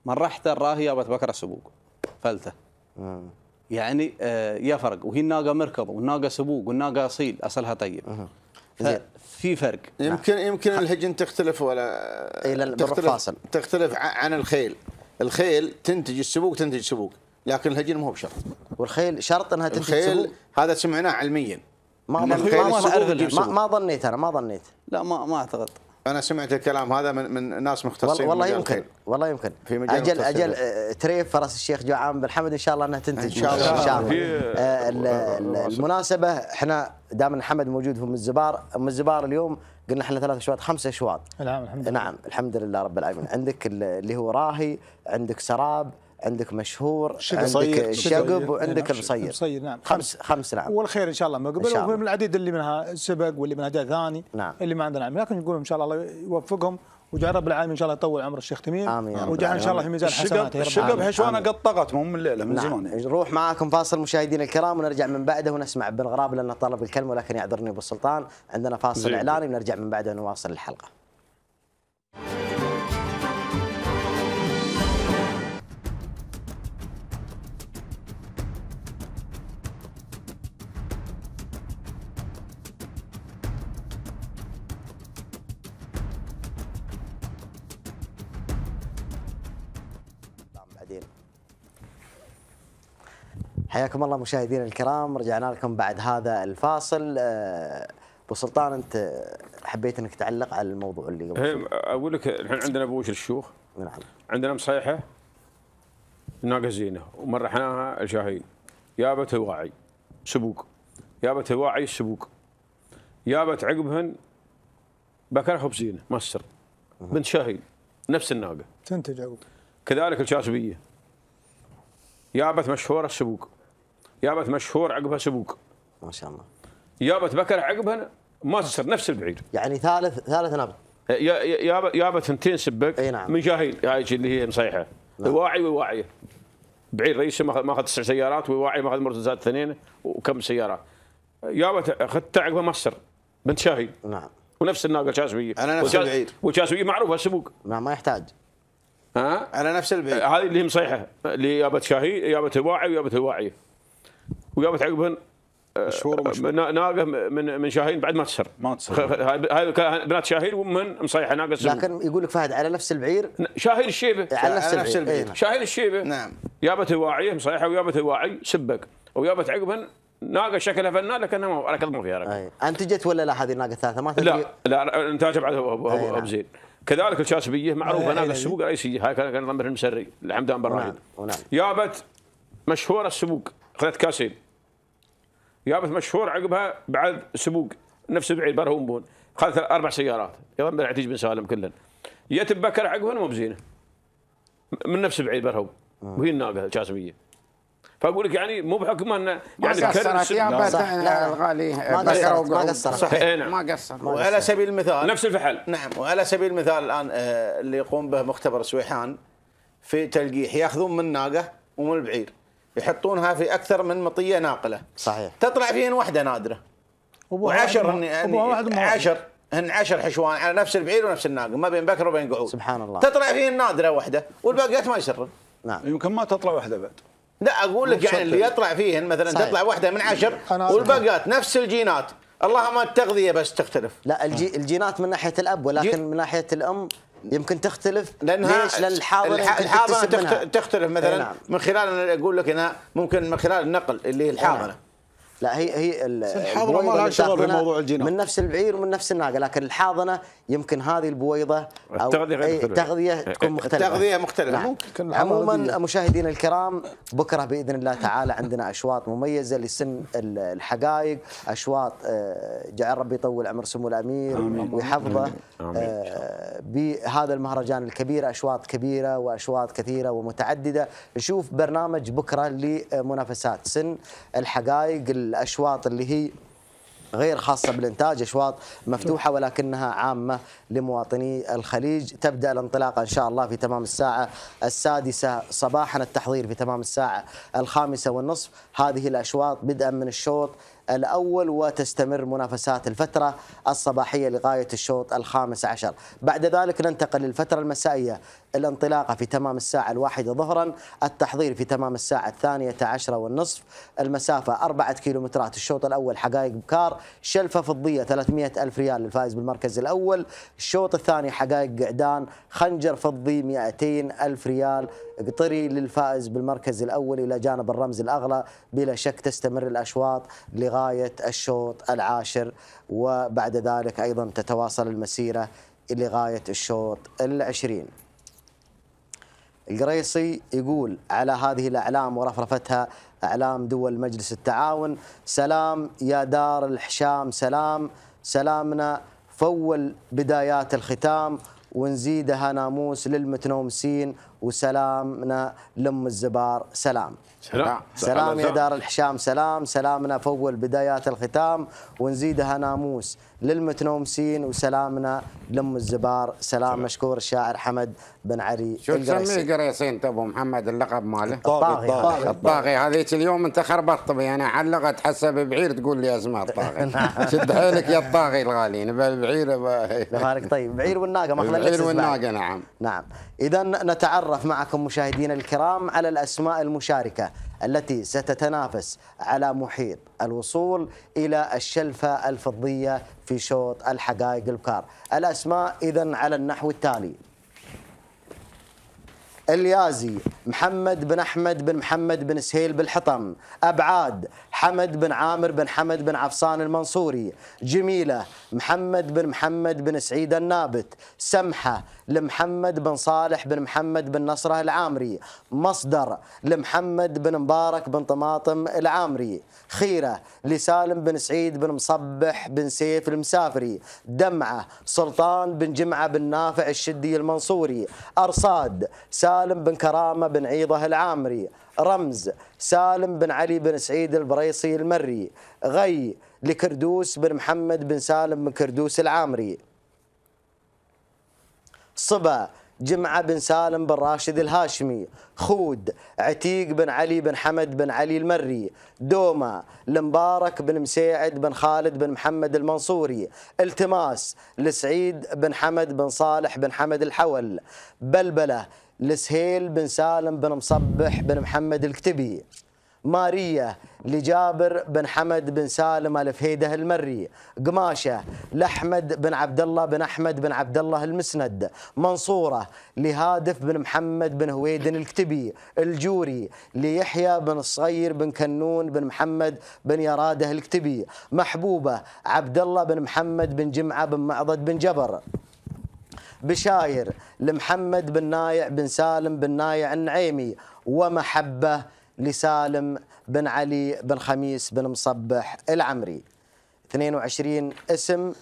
من رحت الراهي يا بكره سبوق فلته يعني آه، يا فرق وهي الناقه مركبه والناقه سبوق والناقه اصيل اصلها طيب في فرق يمكن نعم. يمكن الهجن تختلف ولا إيه، الى تختلف فاصل تختلف عن الخيل الخيل تنتج السبوق تنتج سبوق لكن الهجن مو بشرط والخيل شرط انها تنتج الخيل سبوق هذا سمعناه علميا ما ما, ما ظنيت انا ما ظنيت لا ما ما اعتقد انا سمعت الكلام هذا من من ناس مختصين والله يمكن الخير. والله يمكن في مجال اجل مختصين. اجل آه، تريف فرس الشيخ جوعان بن حمد ان شاء الله انها تنتج ان شاء الله, إن شاء الله. آه، المناسبه احنا دام حمد موجود في ام الزبار ام الزبار اليوم قلنا احنا ثلاث اشواط خمسة اشواط نعم الحمد لله نعم الحمد لله رب العالمين عندك اللي هو راهي عندك سراب عندك مشهور عندك صغير شقب وعندك نعم، المصير المصير نعم خمس خمس نعم والخير ان شاء الله مقبل ومن العديد اللي منها سبق واللي منها جاء ثاني نعم اللي ما عندنا عام لكن نقول ان شاء الله الله يوفقهم وجعل رب العالمين ان شاء الله يطول عمر الشيخ تميم امين وجعل ان شاء الله في ميزان حسناته الشقب هشوانه قد طغت مو من الليله من نعم. زمان نروح معاكم فاصل مشاهدينا الكرام ونرجع من بعده ونسمع بن غراب لانه طلب الكلمه ولكن يعذرني ابو السلطان عندنا فاصل اعلاني ونرجع من بعده ونواصل الحلقه حياكم الله مشاهدينا الكرام رجعنا لكم بعد هذا الفاصل آه، ابو سلطان انت حبيت انك تعلق على الموضوع اللي قبل إيه، اقول لك الحين عندنا بوش الشيوخ نعم عندنا مصيحه ناقزينه ومرحناها الشاهين يابت الواعي سبوق يابت الواعي السبوق يابت عقبهن بكره خبزينه مصر بنت شاهين نفس الناقه تنتج عقب كذلك الكاسبيه يابت مشهوره السبوق جابت مشهور عقبها سبوق ما شاء الله جابت بكر عقبها ما تصير نفس البعير يعني ثالث ثالث نبض أه، يابت ثنتين سبق اي نعم من جاهيل هاي اللي هي مصيحه نعم. واعي وواعيه بعير ما ماخذ تسع سيارات وواعي ماخذ مرتزات اثنين وكم سياره جابت اخذت عقبها تصير بنت شاهي نعم ونفس الناقه الشاسويه انا نفس البعير والشاسويه معروفه السبوق نعم ما يحتاج ها انا نفس البعير أه، هذه اللي هي مصيحه اللي جابت شاهي جابت الواعي وجابت الواعيه وقامت عقبهم مشهور آه، ناقه من من شاهين بعد ما تسر ما تسر هاي بنات شاهين ومن مصيحه ناقه سر لكن يقول لك فهد على نفس البعير شاهين الشيبه على نفس البعير, البعير. إيه. شاهين الشيبه نعم جابت واعيه مصيحه وجابت واعي سبك وجابت عقبهن ناقه شكلها فنان لكنها ما ركض ما فيها ركض إيه. انتجت ولا لا هذه الناقه الثالثه ما تدري لا لا انتاجها بعد ابو إيه، نعم. زين كذلك الشاسبيه معروفه ناقه السبوق الرئيسيه هاي كان ضمن المسري الحمدان براهيم نعم، جابت مشهوره السبوق خذت كاسين يابس مشهور عقبها بعد سبوق نفس بعيد بره بون خذ اربع سيارات يوم العتيج بن سالم كلن جت بكر عقبها مو بزينه من نفس بعيد برهم آه. وهي الناقه الجاسميه فاقول لك يعني مو بحكم انه يعني ما قصرت يا الغالي ما قصرت ما قصرت ما قصرت وعلى سبيل المثال نفس الفحل نعم وعلى سبيل المثال الان آه، اللي يقوم به مختبر سويحان في تلقيح ياخذون من ناقه ومن البعير يحطونها في اكثر من مطيه ناقله صحيح تطلع فيهن واحده نادره وعشر هن يعني عشر هن عشر حشوان على نفس البعير ونفس الناقل ما بين بكر وبين قعود سبحان الله تطلع فيهن نادره واحده والباقيات ما يسرن نعم يمكن ما تطلع واحده بعد لا اقول لك يعني اللي يطلع فيهن مثلا صحيح. تطلع واحده من عشر والباقيات نفس الجينات اللهم التغذيه بس تختلف لا الجي الجينات من ناحيه الاب ولكن من ناحيه الام يمكن تختلف لانها ليش؟ لان الحاضر الحاضنه تختلف مثلا نعم. من خلال انا اقول لك انا ممكن من خلال النقل اللي هي الحاضره نعم. لا هي هي الحاضنه ما لها شغل في موضوع من نفس البعير ومن نفس الناقه لكن الحاضنه يمكن هذه البويضه او التغذيه غير التغذيه تكون مختلفه التغذيه مختلفه نعم. ممكن عموما مشاهدينا الكرام بكره باذن الله تعالى عندنا اشواط مميزه لسن الحقائق اشواط آه، جعل ربي يطول عمر سمو الامير ويحفظه آه، بهذا المهرجان الكبير اشواط كبيره واشواط كثيره ومتعدده نشوف برنامج بكره لمنافسات سن الحقائق الأشواط اللي هي غير خاصة بالإنتاج أشواط مفتوحة ولكنها عامة لمواطني الخليج تبدأ الانطلاقة إن شاء الله في تمام الساعة السادسة صباحا التحضير في تمام الساعة الخامسة والنصف هذه الأشواط بدءا من الشوط الأول وتستمر منافسات الفترة الصباحية لغاية الشوط الخامس عشر بعد ذلك ننتقل للفترة المسائية الانطلاقة في تمام الساعة الواحدة ظهرا التحضير في تمام الساعة الثانية عشرة والنصف المسافة أربعة كيلومترات الشوط الأول حقائق بكار شلفة فضية 300 ألف ريال للفائز بالمركز الأول الشوط الثاني حقائق قعدان خنجر فضي 200 ألف ريال بطري للفائز بالمركز الأول إلى جانب الرمز الأغلى بلا شك تستمر الأشواط لغاية الشوط العاشر وبعد ذلك أيضا تتواصل المسيرة لغاية الشوط العشرين القريصي يقول على هذه الأعلام ورفرفتها أعلام دول مجلس التعاون سلام يا دار الحشام سلام سلامنا فول بدايات الختام ونزيدها ناموس للمتنومسين وسلامنا لم الزبار سلام سلام سلام يا دار الحشام سلام سلامنا فوق بدايات الختام ونزيدها ناموس للمتنومسين وسلامنا لم الزبار سلام, سلام. مشكور الشاعر حمد بن علي شو تسميه انت ابو محمد اللقب ماله الطاغي الطاغي, الطاغي. هذيك اليوم انت خربطت بي انا علقت حسب بعير تقول لي اسماء الطاغي شد حيلك يا الطاغي الغالي نبى البعير طيب بعير والناقه ما بعير والناقه نعم نعم اذا نتعرف معكم مشاهدينا الكرام على الاسماء المشاركه التي ستتنافس على محيط الوصول إلى الشلفة الفضية في شوط الحقائق البكار الأسماء إذا على النحو التالي اليازي محمد بن أحمد بن محمد بن سهيل بالحطم أبعاد حمد بن عامر بن حمد بن عفصان المنصوري جميلة محمد بن محمد بن سعيد النابت سمحة لمحمد بن صالح بن محمد بن نصره العامري مصدر لمحمد بن مبارك بن طماطم العامري خيرة لسالم بن سعيد بن مصبح بن سيف المسافري دمعة سلطان بن جمعة بن نافع الشدي المنصوري أرصاد سالم بن كرامة بن عيضة العامري رمز سالم بن علي بن سعيد البريصي المري غي لكردوس بن محمد بن سالم بن كردوس العامري صبا جمعة بن سالم بن راشد الهاشمي خود عتيق بن علي بن حمد بن علي المري دوما المبارك بن مساعد بن خالد بن محمد المنصوري التماس لسعيد بن حمد بن صالح بن حمد الحول بلبلة لسهيل بن سالم بن مصبح بن محمد الكتبي مارية لجابر بن حمد بن سالم الفهيده المري قماشه لاحمد بن عبد الله بن احمد بن عبد الله المسند منصوره لهادف بن محمد بن هويدن الكتبي الجوري ليحيى بن الصغير بن كنون بن محمد بن يراده الكتبي محبوبه عبد الله بن محمد بن جمعه بن معضد بن جبر بشاير لمحمد بن نايع بن سالم بن نايع النعيمي ومحبة لسالم بن علي بن خميس بن مصبح العمري 22 اسم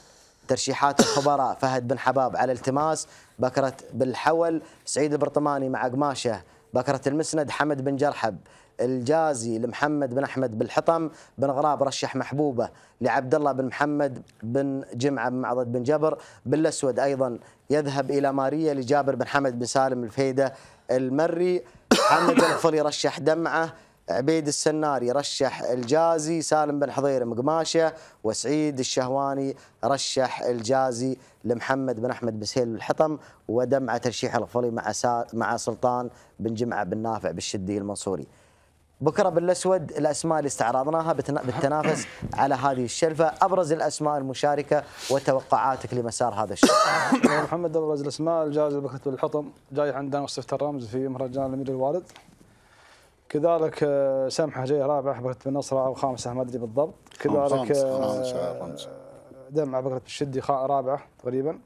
ترشيحات الخبراء فهد بن حباب على التماس بكرة بالحول سعيد البرطماني مع قماشه بكرة المسند حمد بن جرحب الجازي لمحمد بن احمد بالحطم بن غراب رشح محبوبه لعبد الله بن محمد بن جمعه بن معضد بن جبر بالاسود ايضا يذهب الى ماريا لجابر بن حمد بن سالم الفيده المري حمد فلي رشح دمعه عبيد السناري رشح الجازي سالم بن حضير مقماشه وسعيد الشهواني رشح الجازي لمحمد بن احمد بن سهيل الحطم ودمعه ترشيح الغفلي مع مع سلطان بن جمعه بن نافع بالشدي المنصوري بكرة بالأسود الأسماء اللي استعرضناها بالتنافس على هذه الشلفة أبرز الأسماء المشاركة وتوقعاتك لمسار هذا الشهر محمد أبرز الأسماء الجاز بكرة الحطم جاي عندنا وصفة الرمز في مهرجان الأمير الوالد كذلك آه، سمحة جاي رابعة بكرة النصر أو خامسة ما أدري بالضبط كذلك آه، دمعة بكرة الشدي رابعة تقريبا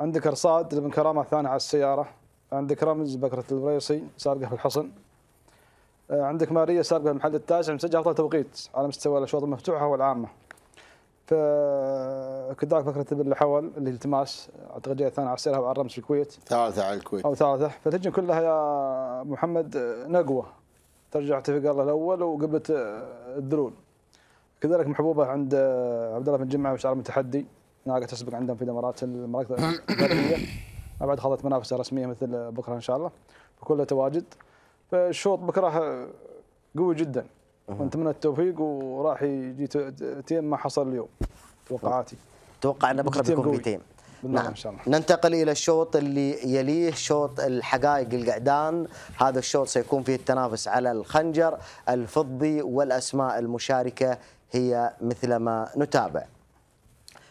عندك رصاد لابن كرامة ثاني على السيارة عندك رمز بكرة البريصي سارقة في الحصن آه، عندك ماريا سابقه المحل التاسع مسجل افضل توقيت على مستوى الاشواط المفتوحه والعامه فكذلك فكره اللي حول الالتماس اعتقد جاي الثاني على السيرها وعلى الرمس في الكويت ثالثه على الكويت او ثالثه فالهجن كلها يا محمد آه، نقوه ترجع تفق الله الاول وقبله آه، الذلول كذلك محبوبه عند عبد الله بن جمعه وشعر المتحدي ناقه تسبق عندهم في الامارات المراكز ما بعد خاضت منافسه رسميه مثل بكره ان شاء الله فكلها تواجد فالشوط بكره قوي جدا ونتمنى التوفيق وراح يجي تيم ما حصل اليوم توقعاتي اتوقع انه بكره بيكون في تيم نعم إن شاء الله. ننتقل الى الشوط اللي يليه شوط الحقائق القعدان هذا الشوط سيكون فيه التنافس على الخنجر الفضي والاسماء المشاركه هي مثلما نتابع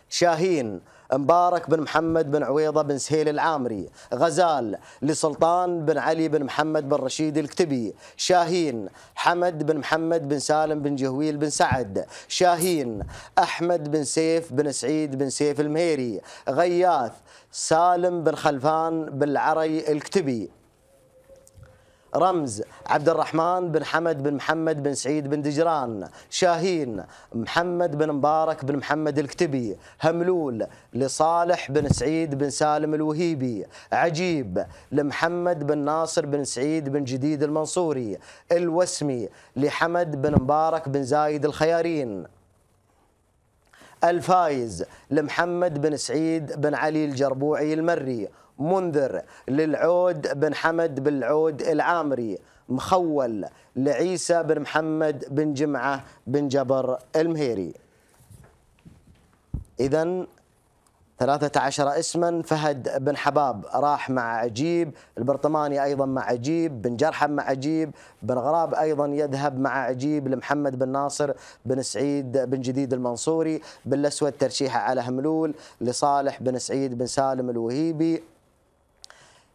شاهين مبارك بن محمد بن عويضة بن سهيل العامري غزال لسلطان بن علي بن محمد بن رشيد الكتبي شاهين حمد بن محمد بن سالم بن جهويل بن سعد شاهين أحمد بن سيف بن سعيد بن سيف المهيري غياث سالم بن خلفان بن العري الكتبي رمز عبد الرحمن بن حمد بن محمد بن سعيد بن دجران شاهين محمد بن مبارك بن محمد الكتبي هملول لصالح بن سعيد بن سالم الوهيبي عجيب لمحمد بن ناصر بن سعيد بن جديد المنصوري الوسمي لحمد بن مبارك بن زايد الخيارين الفايز لمحمد بن سعيد بن علي الجربوعي المري منذر للعود بن حمد بن العود العامري مخول لعيسى بن محمد بن جمعة بن جبر المهيري إذا 13 اسما فهد بن حباب راح مع عجيب البرطماني أيضا مع عجيب بن جرحم مع عجيب بن غراب أيضا يذهب مع عجيب لمحمد بن ناصر بن سعيد بن جديد المنصوري بن الأسود ترشيحه على هملول لصالح بن سعيد بن سالم الوهيبي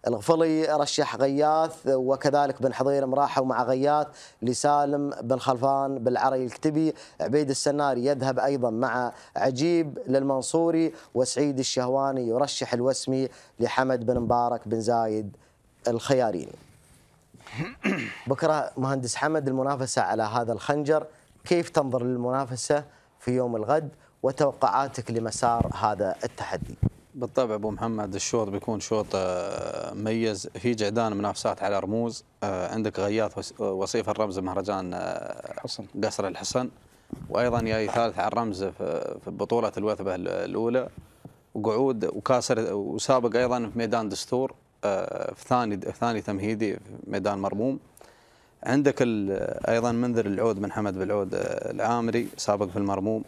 الغفلي رشح غياث وكذلك بن حضيرم راحوا مع غياث لسالم بن خلفان بالعري الكتبي عبيد السناري يذهب أيضا مع عجيب للمنصوري وسعيد الشهواني يرشح الوسمي لحمد بن مبارك بن زايد الخياريني بكرة مهندس حمد المنافسة على هذا الخنجر كيف تنظر للمنافسة في يوم الغد وتوقعاتك لمسار هذا التحدي بالطبع ابو محمد الشوط بيكون شوط آه، مميز في جعدان منافسات على رموز آه، عندك غياث وصيف الرمز مهرجان آه، حسن قصر الحسن وايضا جاي ثالث على الرمز في بطوله الوثبه الاولى وقعود وكاسر وسابق ايضا في ميدان دستور في ثاني ثاني تمهيدي في ميدان مرموم عندك ايضا منذر العود من حمد بالعود العامري سابق في المرموم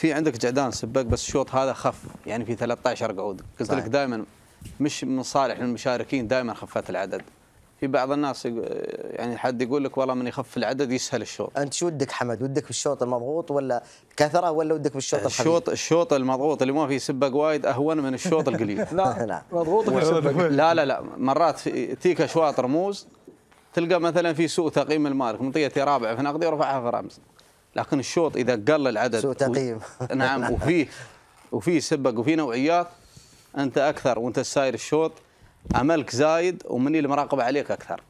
في عندك جعدان سباق بس الشوط هذا خف يعني في 13 قعود قلت لك دائما مش من صالح المشاركين دائما خفت العدد في بعض الناس يعني حد يقول لك والله من يخف العدد يسهل الشوط انت شو ودك حمد ودك بالشوط المضغوط ولا كثره ولا ودك بالشوط الخفيف الشوط الشوط المضغوط اللي ما فيه سباق وايد اهون من الشوط القليل لا لا مضغوط لا لا لا مرات تيك اشواط رموز تلقى مثلا في سوء تقييم المارك منطقه رابعه في نقدي ورفعها في رمز لكن الشوط اذا قل العدد سوء تقييم و... نعم وفيه وفيه سبق وفيه نوعيات انت اكثر وانت ساير الشوط املك زايد ومني المراقبه عليك اكثر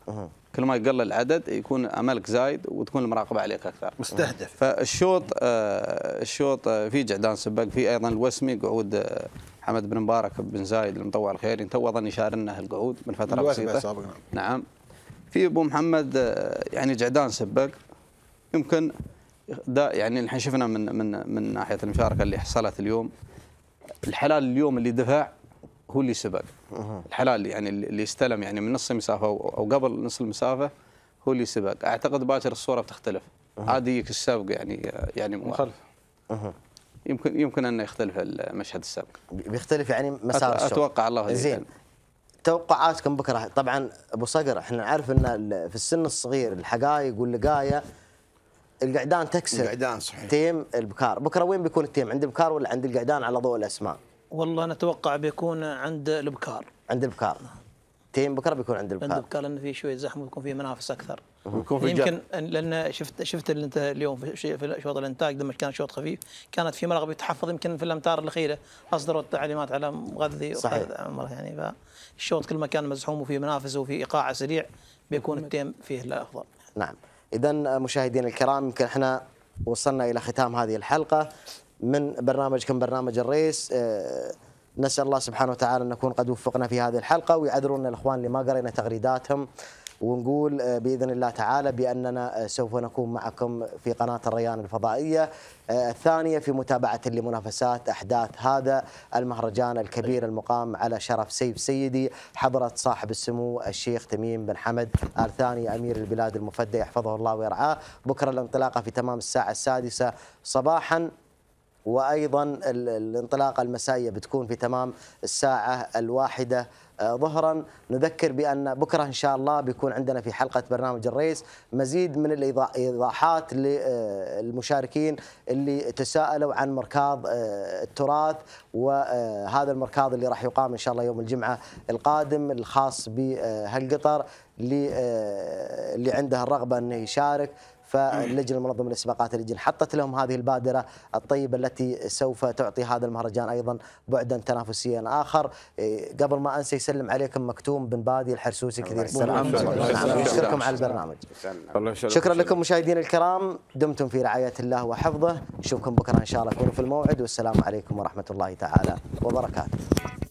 كل ما يقل العدد يكون املك زايد وتكون المراقبه عليك اكثر مستهدف فالشوط آه الشوط آه في جعدان سباق في ايضا الوسمي قعود آه حمد بن مبارك بن زايد المطوع الخيري تو اظن شارنا القعود من فتره بسيطه نعم. نعم في ابو محمد آه، يعني جعدان سباق يمكن ده يعني احنا شفنا من من من ناحيه المشاركه اللي حصلت اليوم الحلال اليوم اللي دفع هو اللي سبق الحلال يعني اللي استلم يعني من نص المسافه او قبل نص المسافه هو اللي سبق اعتقد باكر الصوره بتختلف عادي يجيك السبق يعني يعني مخالف يمكن يمكن انه يختلف المشهد السابق بيختلف يعني مسار الشوط اتوقع الله زين توقعاتكم بكره طبعا ابو صقر احنا نعرف ان في السن الصغير الحقائق واللقايه القعدان تكسر القعدان صحيح تيم البكار بكره وين بيكون التيم عند البكار ولا عند القعدان على ضوء الاسماء والله نتوقع بيكون عند البكار عند البكار تيم بكره بيكون عند البكار عند البكار لان في شويه زحمه ويكون في منافس اكثر ويكون في يمكن لان شفت شفت اللي انت اليوم في شوط الانتاج لما كان شوط خفيف كانت في مرغبه تحفظ يمكن في الامتار الاخيره اصدروا التعليمات على مغذي صحيح عمره يعني فالشوط كل ما كان مزحوم وفي منافسه وفي ايقاع سريع بيكون التيم فيه الافضل نعم اذا مشاهدينا الكرام يمكن احنا وصلنا الى ختام هذه الحلقه من برنامجكم برنامج الريس آه، نسال الله سبحانه وتعالى ان نكون قد وفقنا في هذه الحلقه ويعذرونا الاخوان اللي ما قرينا تغريداتهم ونقول آه، باذن الله تعالى باننا آه، سوف نكون معكم في قناه الريان الفضائيه آه، الثانيه في متابعه لمنافسات احداث هذا المهرجان الكبير المقام على شرف سيف سيدي حضره صاحب السمو الشيخ تميم بن حمد ال ثاني امير البلاد المفدى يحفظه الله ويرعاه بكره الانطلاقه في تمام الساعه السادسه صباحا وايضا الانطلاقه المسائيه بتكون في تمام الساعه الواحده ظهرا نذكر بأن بكرة إن شاء الله بيكون عندنا في حلقة برنامج الرئيس مزيد من الإيضاحات للمشاركين اللي تساءلوا عن مركاض آه، التراث وهذا المركاض اللي راح يقام إن شاء الله يوم الجمعة القادم الخاص بهالقطر آه، اللي عنده الرغبة أنه يشارك فاللجنه المنظمه للسباقات اللي حطت لهم هذه البادره الطيبه التي سوف تعطي هذا المهرجان ايضا بعدا تنافسيا اخر إيه، قبل ما انسى يسلم عليكم مكتوم بن بادي الحرسوسي كثير السلام نشكركم على البرنامج شكرا لكم مشاهدينا الكرام دمتم في رعايه الله وحفظه نشوفكم بكره ان شاء الله كونوا في الموعد والسلام عليكم ورحمه الله تعالى وبركاته